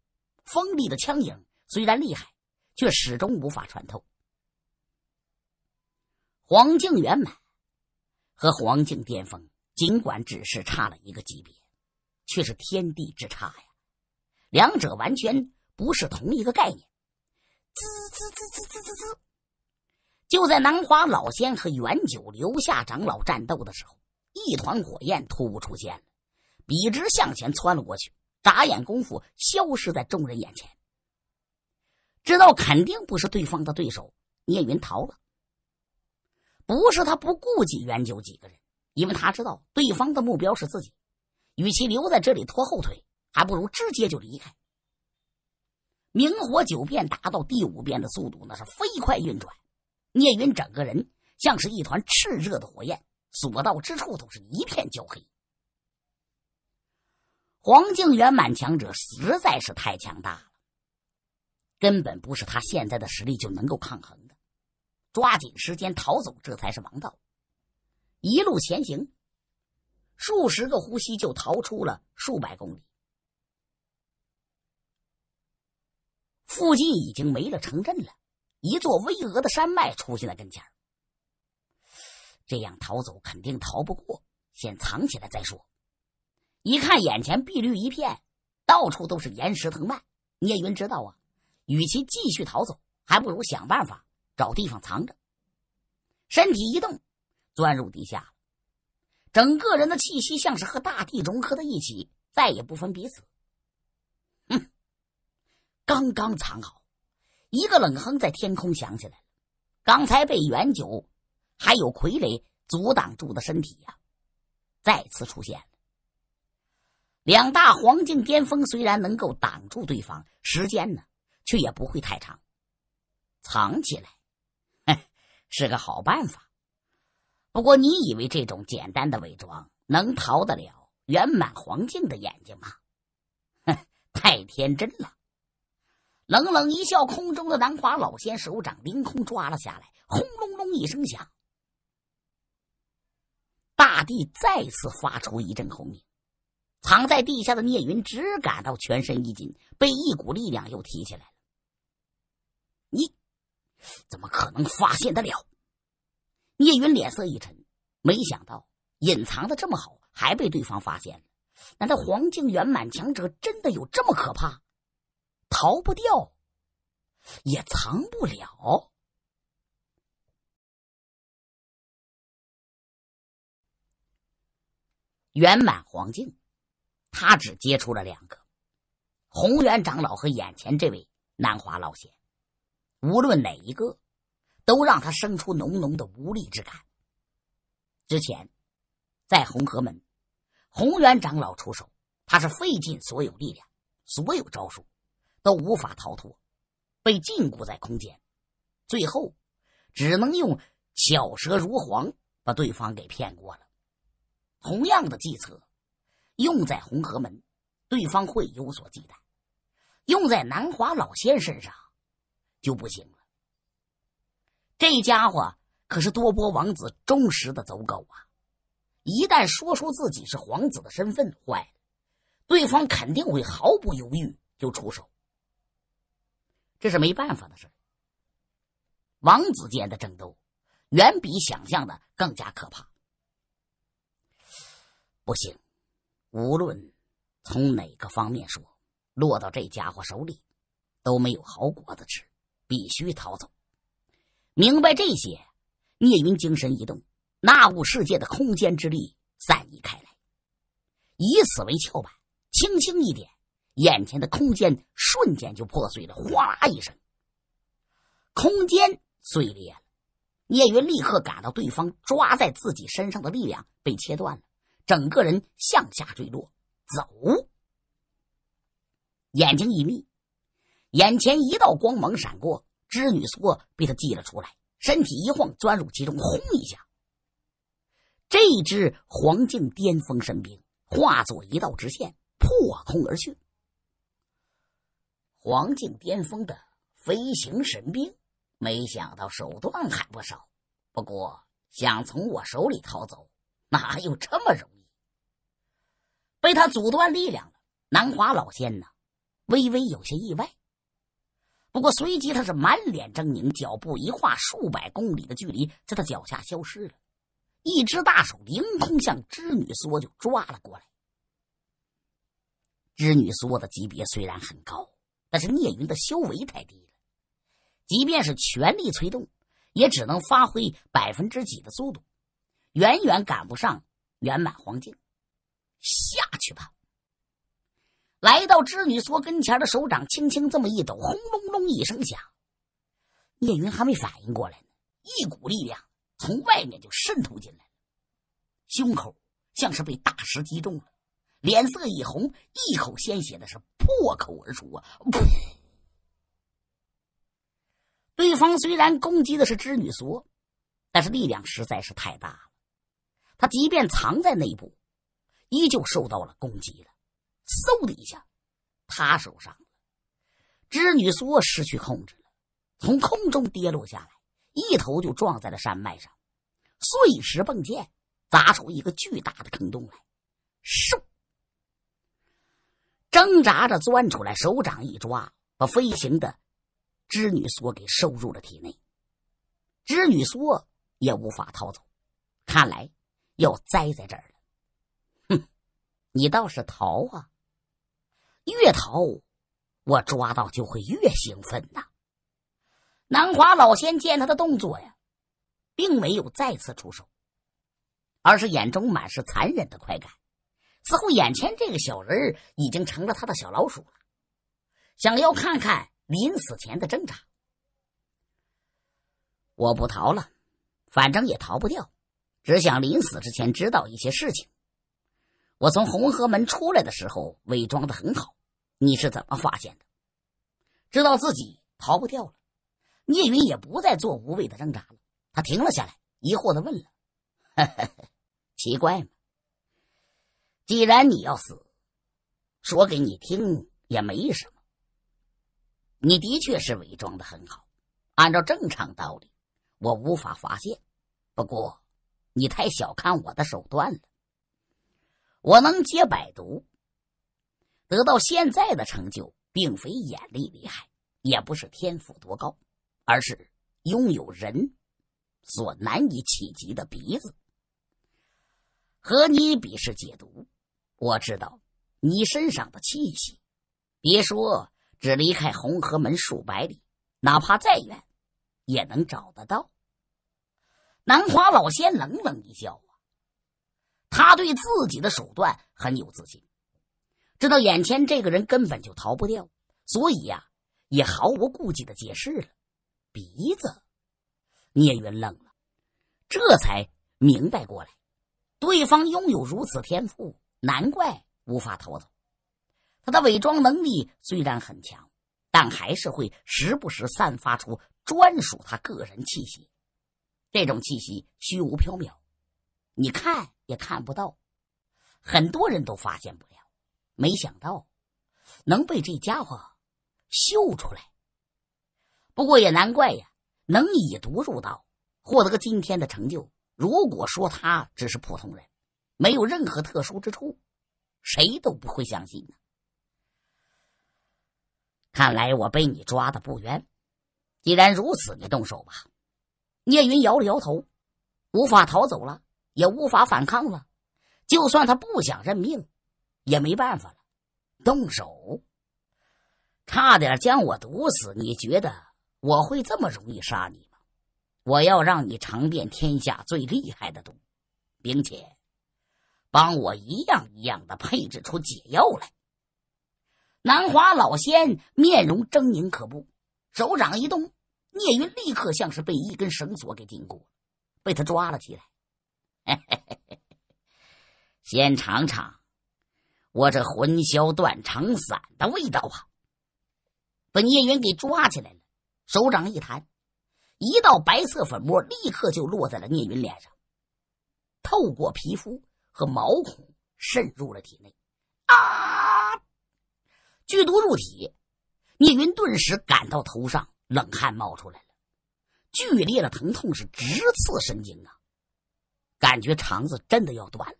锋利的枪影虽然厉害，却始终无法穿透。黄境圆满。和黄境巅峰，尽管只是差了一个级别，却是天地之差呀！两者完全不是同一个概念。滋滋滋滋滋滋滋，就在南华老仙和元九留下长老战斗的时候，一团火焰突兀出现，笔直向前窜了过去，眨眼功夫消失在众人眼前。知道肯定不是对方的对手，聂云逃了。不是他不顾及袁九几个人，因为他知道对方的目标是自己，与其留在这里拖后腿，还不如直接就离开。明火九变达到第五变的速度，那是飞快运转。聂云整个人像是一团炽热的火焰，所到之处都是一片焦黑。黄靖圆满强者实在是太强大了，根本不是他现在的实力就能够抗衡的。抓紧时间逃走，这才是王道。一路前行，数十个呼吸就逃出了数百公里。附近已经没了城镇了，一座巍峨的山脉出现在跟前这样逃走肯定逃不过，先藏起来再说。一看眼前碧绿一片，到处都是岩石藤蔓，聂云知道啊，与其继续逃走，还不如想办法。找地方藏着，身体一动，钻入地下，整个人的气息像是和大地融合在一起，再也不分彼此。哼！刚刚藏好，一个冷哼在天空响起来。刚才被元九还有傀儡阻挡住的身体呀，再次出现了。两大黄境巅峰虽然能够挡住对方，时间呢，却也不会太长。藏起来。是个好办法，不过你以为这种简单的伪装能逃得了圆满黄静的眼睛吗？哼，太天真了！冷冷一笑，空中的南华老仙手掌凌空抓了下来，轰隆隆一声响，大地再次发出一阵轰鸣。藏在地下的聂云只感到全身一紧，被一股力量又提起来了。你。怎么可能发现得了？聂云脸色一沉，没想到隐藏的这么好，还被对方发现了。难道黄境圆满强者真的有这么可怕？逃不掉，也藏不了。圆满黄境，他只接触了两个：宏元长老和眼前这位南华老仙。无论哪一个，都让他生出浓浓的无力之感。之前，在红河门，宏元长老出手，他是费尽所有力量、所有招数，都无法逃脱，被禁锢在空间。最后，只能用巧舌如簧把对方给骗过了。同样的计策，用在红河门，对方会有所忌惮；用在南华老仙身上。就不行了。这家伙可是多波王子忠实的走狗啊！一旦说出自己是皇子的身份，坏了，对方肯定会毫不犹豫就出手。这是没办法的事王子间的争斗远比想象的更加可怕。不行，无论从哪个方面说，落到这家伙手里都没有好果子吃。必须逃走！明白这些，聂云精神一动，纳物世界的空间之力散逸开来，以此为跳板，轻轻一点，眼前的空间瞬间就破碎了，哗啦一声，空间碎裂了。聂云立刻感到对方抓在自己身上的力量被切断了，整个人向下坠落，走，眼睛一眯。眼前一道光芒闪过，织女梭被他记了出来，身体一晃钻入其中，轰一下，这只黄镜巅峰神兵化作一道直线破空而去。黄镜巅峰的飞行神兵，没想到手段还不少。不过想从我手里逃走，哪有这么容易？被他阻断力量了，南华老仙呢？微微有些意外。不过，随即他是满脸狰狞，脚步一跨，数百公里的距离在他脚下消失了。一只大手凌空向织女梭就抓了过来。织女梭的级别虽然很高，但是聂云的修为太低了，即便是全力催动，也只能发挥百分之几的速度，远远赶不上圆满黄境。下去吧。来到织女梭跟前的手掌轻轻这么一抖，轰隆隆一声响，聂云还没反应过来呢，一股力量从外面就渗透进来，胸口像是被大石击中了，脸色一红，一口鲜血的是破口而出啊！噗！对方虽然攻击的是织女梭，但是力量实在是太大了，他即便藏在内部，依旧受到了攻击了。嗖的一下，他伤了。织女梭失去控制了，从空中跌落下来，一头就撞在了山脉上，碎石迸溅，砸出一个巨大的坑洞来。嗖。挣扎着钻出来，手掌一抓，把飞行的织女梭给收入了体内。织女梭也无法逃走，看来要栽在这儿了。哼，你倒是逃啊！越逃，我抓到就会越兴奋呐！南华老仙见他的动作呀，并没有再次出手，而是眼中满是残忍的快感，似乎眼前这个小人已经成了他的小老鼠了，想要看看临死前的挣扎。我不逃了，反正也逃不掉，只想临死之前知道一些事情。我从红河门出来的时候伪装的很好，你是怎么发现的？知道自己逃不掉了，聂云也不再做无谓的挣扎了，他停了下来，疑惑的问了：“ 奇怪吗？既然你要死，说给你听也没什么。你的确是伪装的很好，按照正常道理，我无法发现。不过，你太小看我的手段了。”我能解百毒，得到现在的成就，并非眼力厉害，也不是天赋多高，而是拥有人所难以企及的鼻子。和你比试解毒，我知道你身上的气息，别说只离开红河门数百里，哪怕再远，也能找得到。南华老仙冷冷一笑。他对自己的手段很有自信，知道眼前这个人根本就逃不掉，所以呀，也毫无顾忌的解释了。鼻子，聂云愣了，这才明白过来，对方拥有如此天赋，难怪无法逃走。他的伪装能力虽然很强，但还是会时不时散发出专属他个人气息，这种气息虚无缥缈，你看。也看不到，很多人都发现不了。没想到，能被这家伙嗅出来。不过也难怪呀，能以毒入道，获得个今天的成就。如果说他只是普通人，没有任何特殊之处，谁都不会相信呢。看来我被你抓的不冤。既然如此，你动手吧。聂云摇了摇头，无法逃走了。也无法反抗了，就算他不想认命，也没办法了。动手，差点将我毒死。你觉得我会这么容易杀你吗？我要让你尝遍天下最厉害的毒，并且帮我一样一样的配置出解药来。南华老仙面容狰狞可怖，手掌一动，聂云立刻像是被一根绳索给禁锢，被他抓了起来。嘿嘿嘿嘿嘿！先尝尝我这魂淆断肠散的味道啊！把聂云给抓起来了，手掌一弹，一道白色粉末立刻就落在了聂云脸上，透过皮肤和毛孔渗入了体内。啊！剧毒入体，聂云顿时感到头上冷汗冒出来了，剧烈的疼痛是直刺神经啊！感觉肠子真的要断了。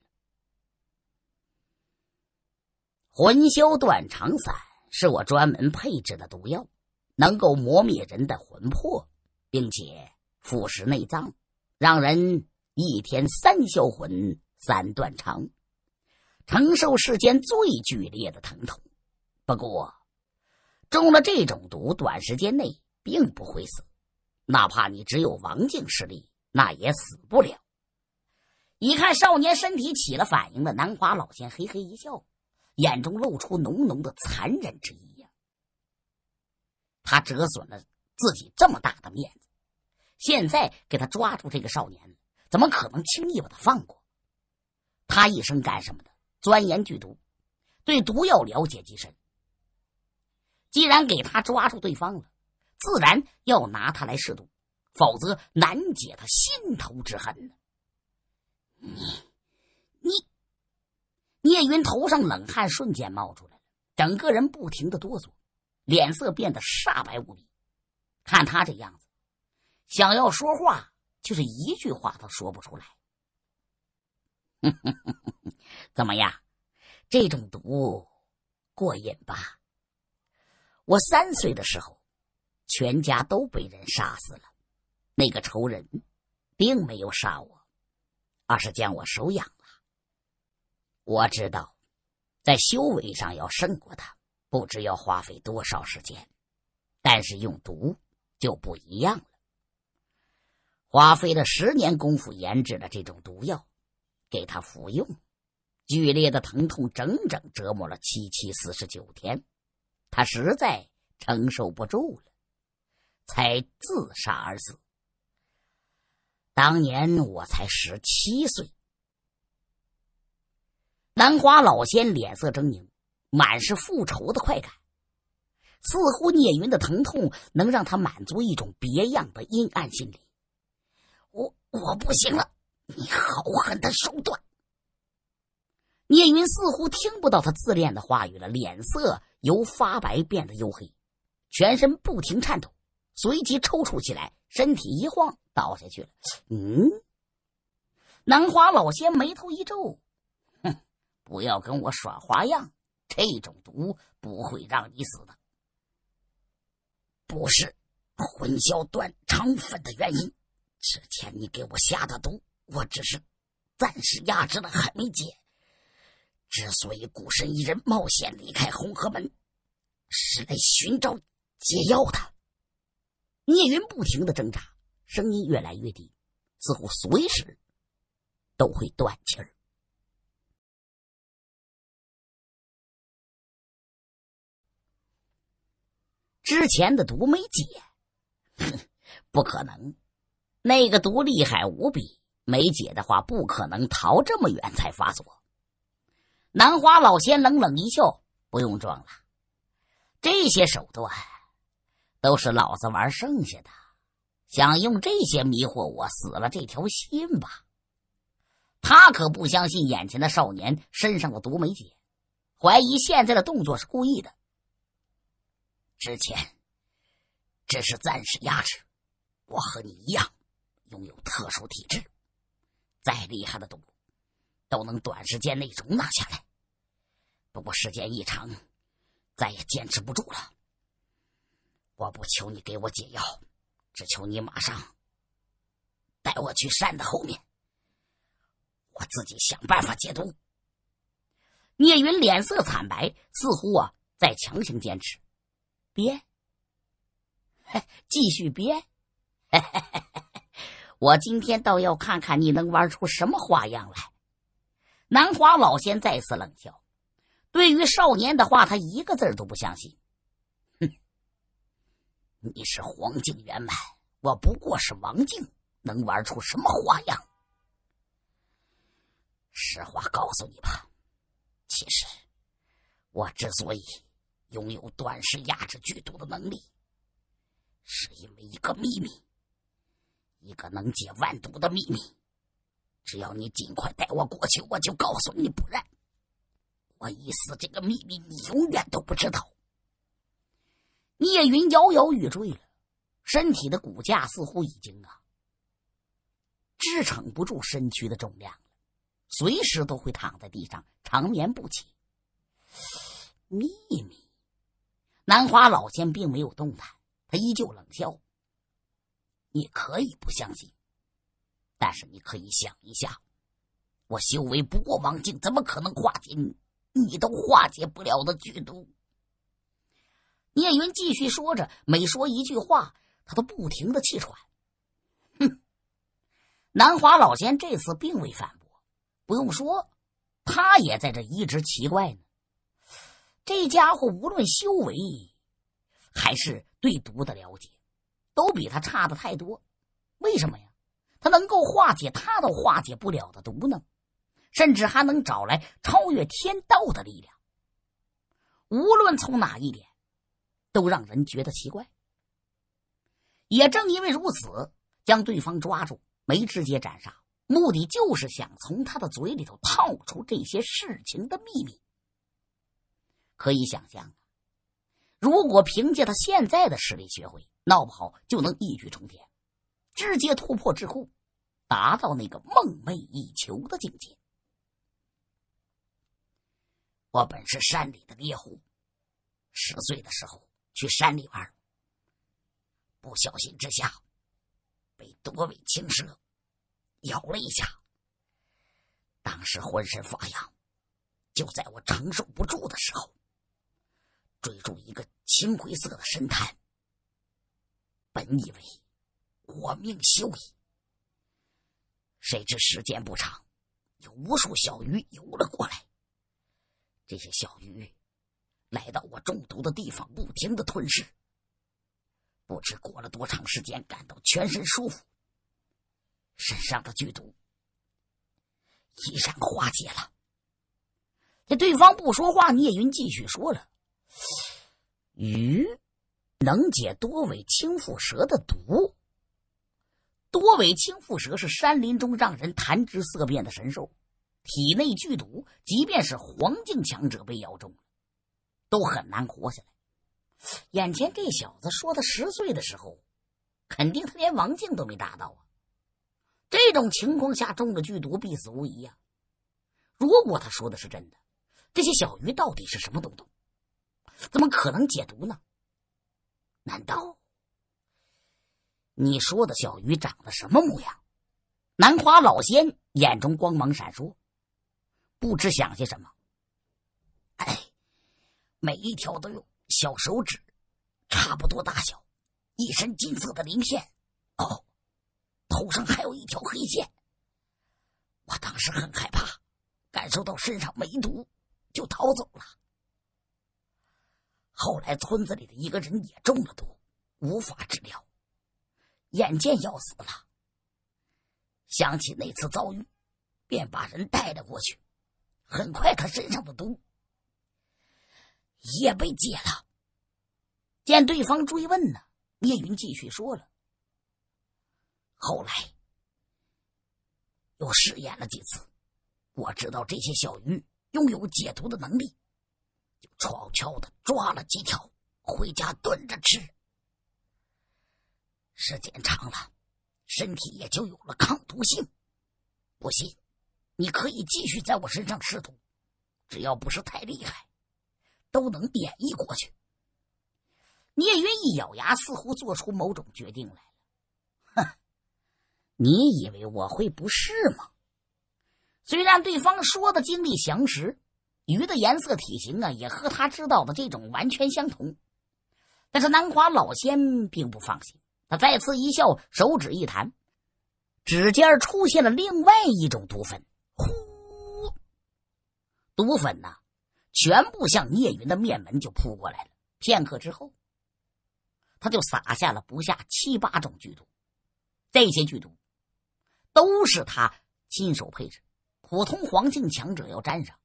魂消断肠散是我专门配置的毒药，能够磨灭人的魂魄，并且腐蚀内脏，让人一天三销魂、三断肠，承受世间最剧烈的疼痛。不过，中了这种毒，短时间内并不会死，哪怕你只有王静实力，那也死不了。一看少年身体起了反应的南华老仙嘿嘿一笑，眼中露出浓浓的残忍之意呀。他折损了自己这么大的面子，现在给他抓住这个少年，怎么可能轻易把他放过？他一生干什么的？钻研剧毒，对毒药了解极深。既然给他抓住对方了，自然要拿他来试毒，否则难解他心头之恨呢。云头上冷汗瞬间冒出来了，整个人不停的哆嗦，脸色变得煞白无比。看他这样子，想要说话，就是一句话都说不出来。怎么样，这种毒过瘾吧？我三岁的时候，全家都被人杀死了，那个仇人并没有杀我，而是将我收养。我知道，在修为上要胜过他，不知要花费多少时间；但是用毒就不一样了。花费了十年功夫研制的这种毒药，给他服用，剧烈的疼痛整整折磨了七七四十九天，他实在承受不住了，才自杀而死。当年我才十七岁。南华老仙脸色狰狞，满是复仇的快感，似乎聂云的疼痛能让他满足一种别样的阴暗心理。我我不行了，你好狠的手段！聂云似乎听不到他自恋的话语了，脸色由发白变得黝黑，全身不停颤抖，随即抽搐起来，身体一晃倒下去了。嗯，南华老仙眉头一皱。不要跟我耍花样！这种毒不会让你死的。不是混淆断肠粉的原因，之前你给我下的毒，我只是暂时压制了，还没解。之所以孤身一人冒险离开红河门，是来寻找解药的。聂云不停的挣扎，声音越来越低，似乎随时都会断气儿。之前的毒没解，哼，不可能，那个毒厉害无比，没解的话不可能逃这么远才发作。南花老仙冷冷一笑：“不用装了，这些手段都是老子玩剩下的，想用这些迷惑我，死了这条心吧。”他可不相信眼前的少年身上的毒没解，怀疑现在的动作是故意的。之前只是暂时压制，我和你一样拥有特殊体质，再厉害的毒都能短时间内容纳下来。不过时间一长，再也坚持不住了。我不求你给我解药，只求你马上带我去山的后面，我自己想办法解毒。聂云脸色惨白，似乎啊在强行坚持。憋，继续憋，我今天倒要看看你能玩出什么花样来！南华老仙再次冷笑，对于少年的话，他一个字都不相信。哼，你是黄静圆满，我不过是王静，能玩出什么花样？实话告诉你吧，其实我之所以……拥有短时压制剧毒的能力，是因为一个秘密，一个能解万毒的秘密。只要你尽快带我过去，我就告诉你；不然，我一死，这个秘密你永远都不知道。聂云摇摇欲坠了，身体的骨架似乎已经啊，支撑不住身躯的重量了，随时都会躺在地上长眠不起。秘密。南华老仙并没有动弹，他依旧冷笑：“你可以不相信，但是你可以想一下，我修为不过王境，怎么可能化解你？你都化解不了的剧毒。”聂云继续说着，每说一句话，他都不停的气喘。哼！南华老仙这次并未反驳，不用说，他也在这一直奇怪呢。这家伙无论修为还是对毒的了解，都比他差的太多。为什么呀？他能够化解他都化解不了的毒呢？甚至还能找来超越天道的力量。无论从哪一点，都让人觉得奇怪。也正因为如此，将对方抓住，没直接斩杀，目的就是想从他的嘴里头套出这些事情的秘密。可以想象，如果凭借他现在的实力学会，闹不好就能一举冲天，直接突破桎梏，达到那个梦寐以求的境界。我本是山里的猎户，十岁的时候去山里玩，不小心之下被多尾青蛇咬了一下，当时浑身发痒，就在我承受不住的时候。追逐一个青灰色的深潭，本以为我命休矣，谁知时间不长，有无数小鱼游了过来。这些小鱼来到我中毒的地方，不停的吞噬。不知过了多长时间，感到全身舒服，身上的剧毒已然化解了。这对方不说话，聂云继续说了。鱼能解多尾青腹蛇的毒。多尾青腹蛇是山林中让人谈之色变的神兽，体内剧毒，即便是黄境强者被咬中，都很难活下来。眼前这小子说他十岁的时候，肯定他连王境都没达到啊！这种情况下中了剧毒，必死无疑呀！如果他说的是真的，这些小鱼到底是什么东东？怎么可能解毒呢？难道你说的小鱼长得什么模样？南华老仙眼中光芒闪烁，不知想些什么。哎，每一条都有小手指，差不多大小，一身金色的鳞片。哦，头上还有一条黑线。我当时很害怕，感受到身上没毒，就逃走了。后来，村子里的一个人也中了毒，无法治疗，眼见要死了。想起那次遭遇，便把人带了过去。很快，他身上的毒也被解了。见对方追问呢，聂云继续说了：“后来又试验了几次，我知道这些小鱼拥有解毒的能力。”就悄悄的抓了几条回家炖着吃，时间长了，身体也就有了抗毒性。不信，你可以继续在我身上试毒，只要不是太厉害，都能免疫过去。聂云一咬牙，似乎做出某种决定来了。哼，你以为我会不是吗？虽然对方说的经历详实。鱼的颜色、体型啊，也和他知道的这种完全相同。但是南华老仙并不放心，他再次一笑，手指一弹，指尖出现了另外一种毒粉。呼！毒粉呐，全部向聂云的面门就扑过来了。片刻之后，他就撒下了不下七八种剧毒。这些剧毒都是他亲手配置，普通黄境强者要沾上。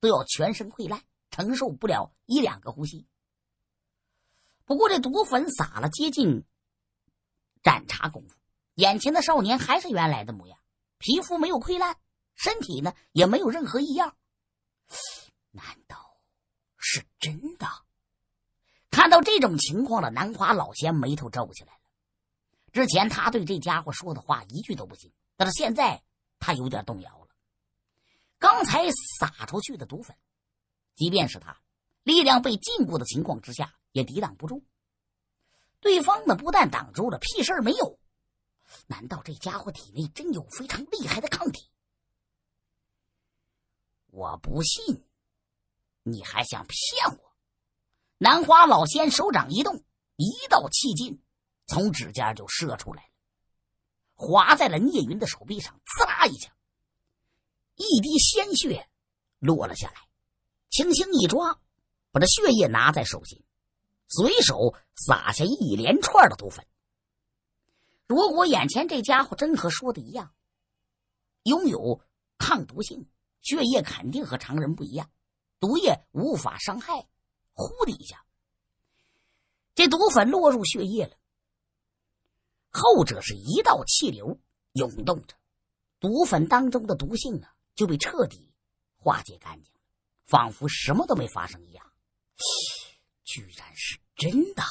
都要全身溃烂，承受不了一两个呼吸。不过这毒粉撒了接近盏茶功夫，眼前的少年还是原来的模样，皮肤没有溃烂，身体呢也没有任何异样。难道是真的？看到这种情况了，南华老仙眉头皱起来了。之前他对这家伙说的话一句都不信，但是现在他有点动摇了。刚才撒出去的毒粉，即便是他力量被禁锢的情况之下，也抵挡不住。对方呢，不但挡住了，屁事儿没有。难道这家伙体内真有非常厉害的抗体？我不信，你还想骗我？南花老仙手掌一动，一道气劲从指尖就射出来了，划在了聂云的手臂上，刺啦一下。一滴鲜血落了下来，轻轻一抓，把这血液拿在手心，随手撒下一连串的毒粉。如果眼前这家伙真和说的一样，拥有抗毒性，血液肯定和常人不一样，毒液无法伤害。呼的一下，这毒粉落入血液了，后者是一道气流涌动着，毒粉当中的毒性啊！就被彻底化解干净，仿佛什么都没发生一样。居然是真的！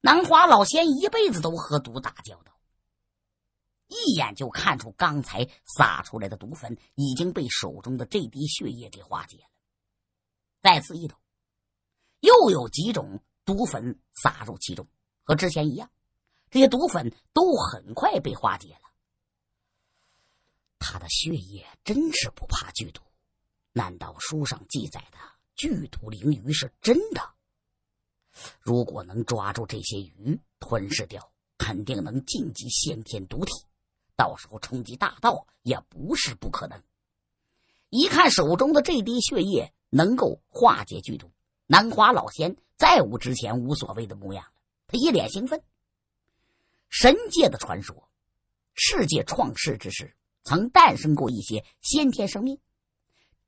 南华老仙一辈子都和毒打交道，一眼就看出刚才撒出来的毒粉已经被手中的这滴血液给化解了。再次一抖，又有几种毒粉撒入其中，和之前一样，这些毒粉都很快被化解了。他的血液真是不怕剧毒，难道书上记载的剧毒灵鱼是真的？如果能抓住这些鱼，吞噬掉，肯定能晋级先天毒体，到时候冲击大道也不是不可能。一看手中的这滴血液能够化解剧毒，南华老仙再无之前无所谓的模样了，他一脸兴奋。神界的传说，世界创世之时。曾诞生过一些先天生命，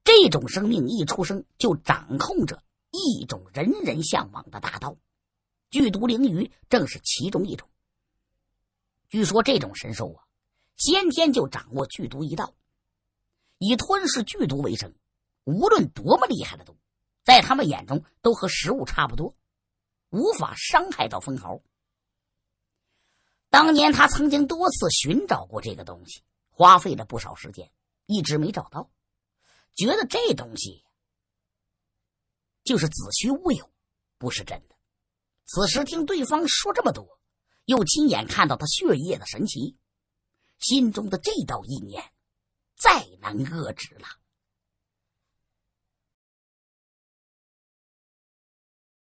这种生命一出生就掌控着一种人人向往的大道，剧毒灵鱼正是其中一种。据说这种神兽啊，先天就掌握剧毒一道，以吞噬剧毒为生。无论多么厉害的毒，在他们眼中都和食物差不多，无法伤害到封喉。当年他曾经多次寻找过这个东西。花费了不少时间，一直没找到，觉得这东西就是子虚乌有，不是真的。此时听对方说这么多，又亲眼看到他血液的神奇，心中的这道意念再难遏制了。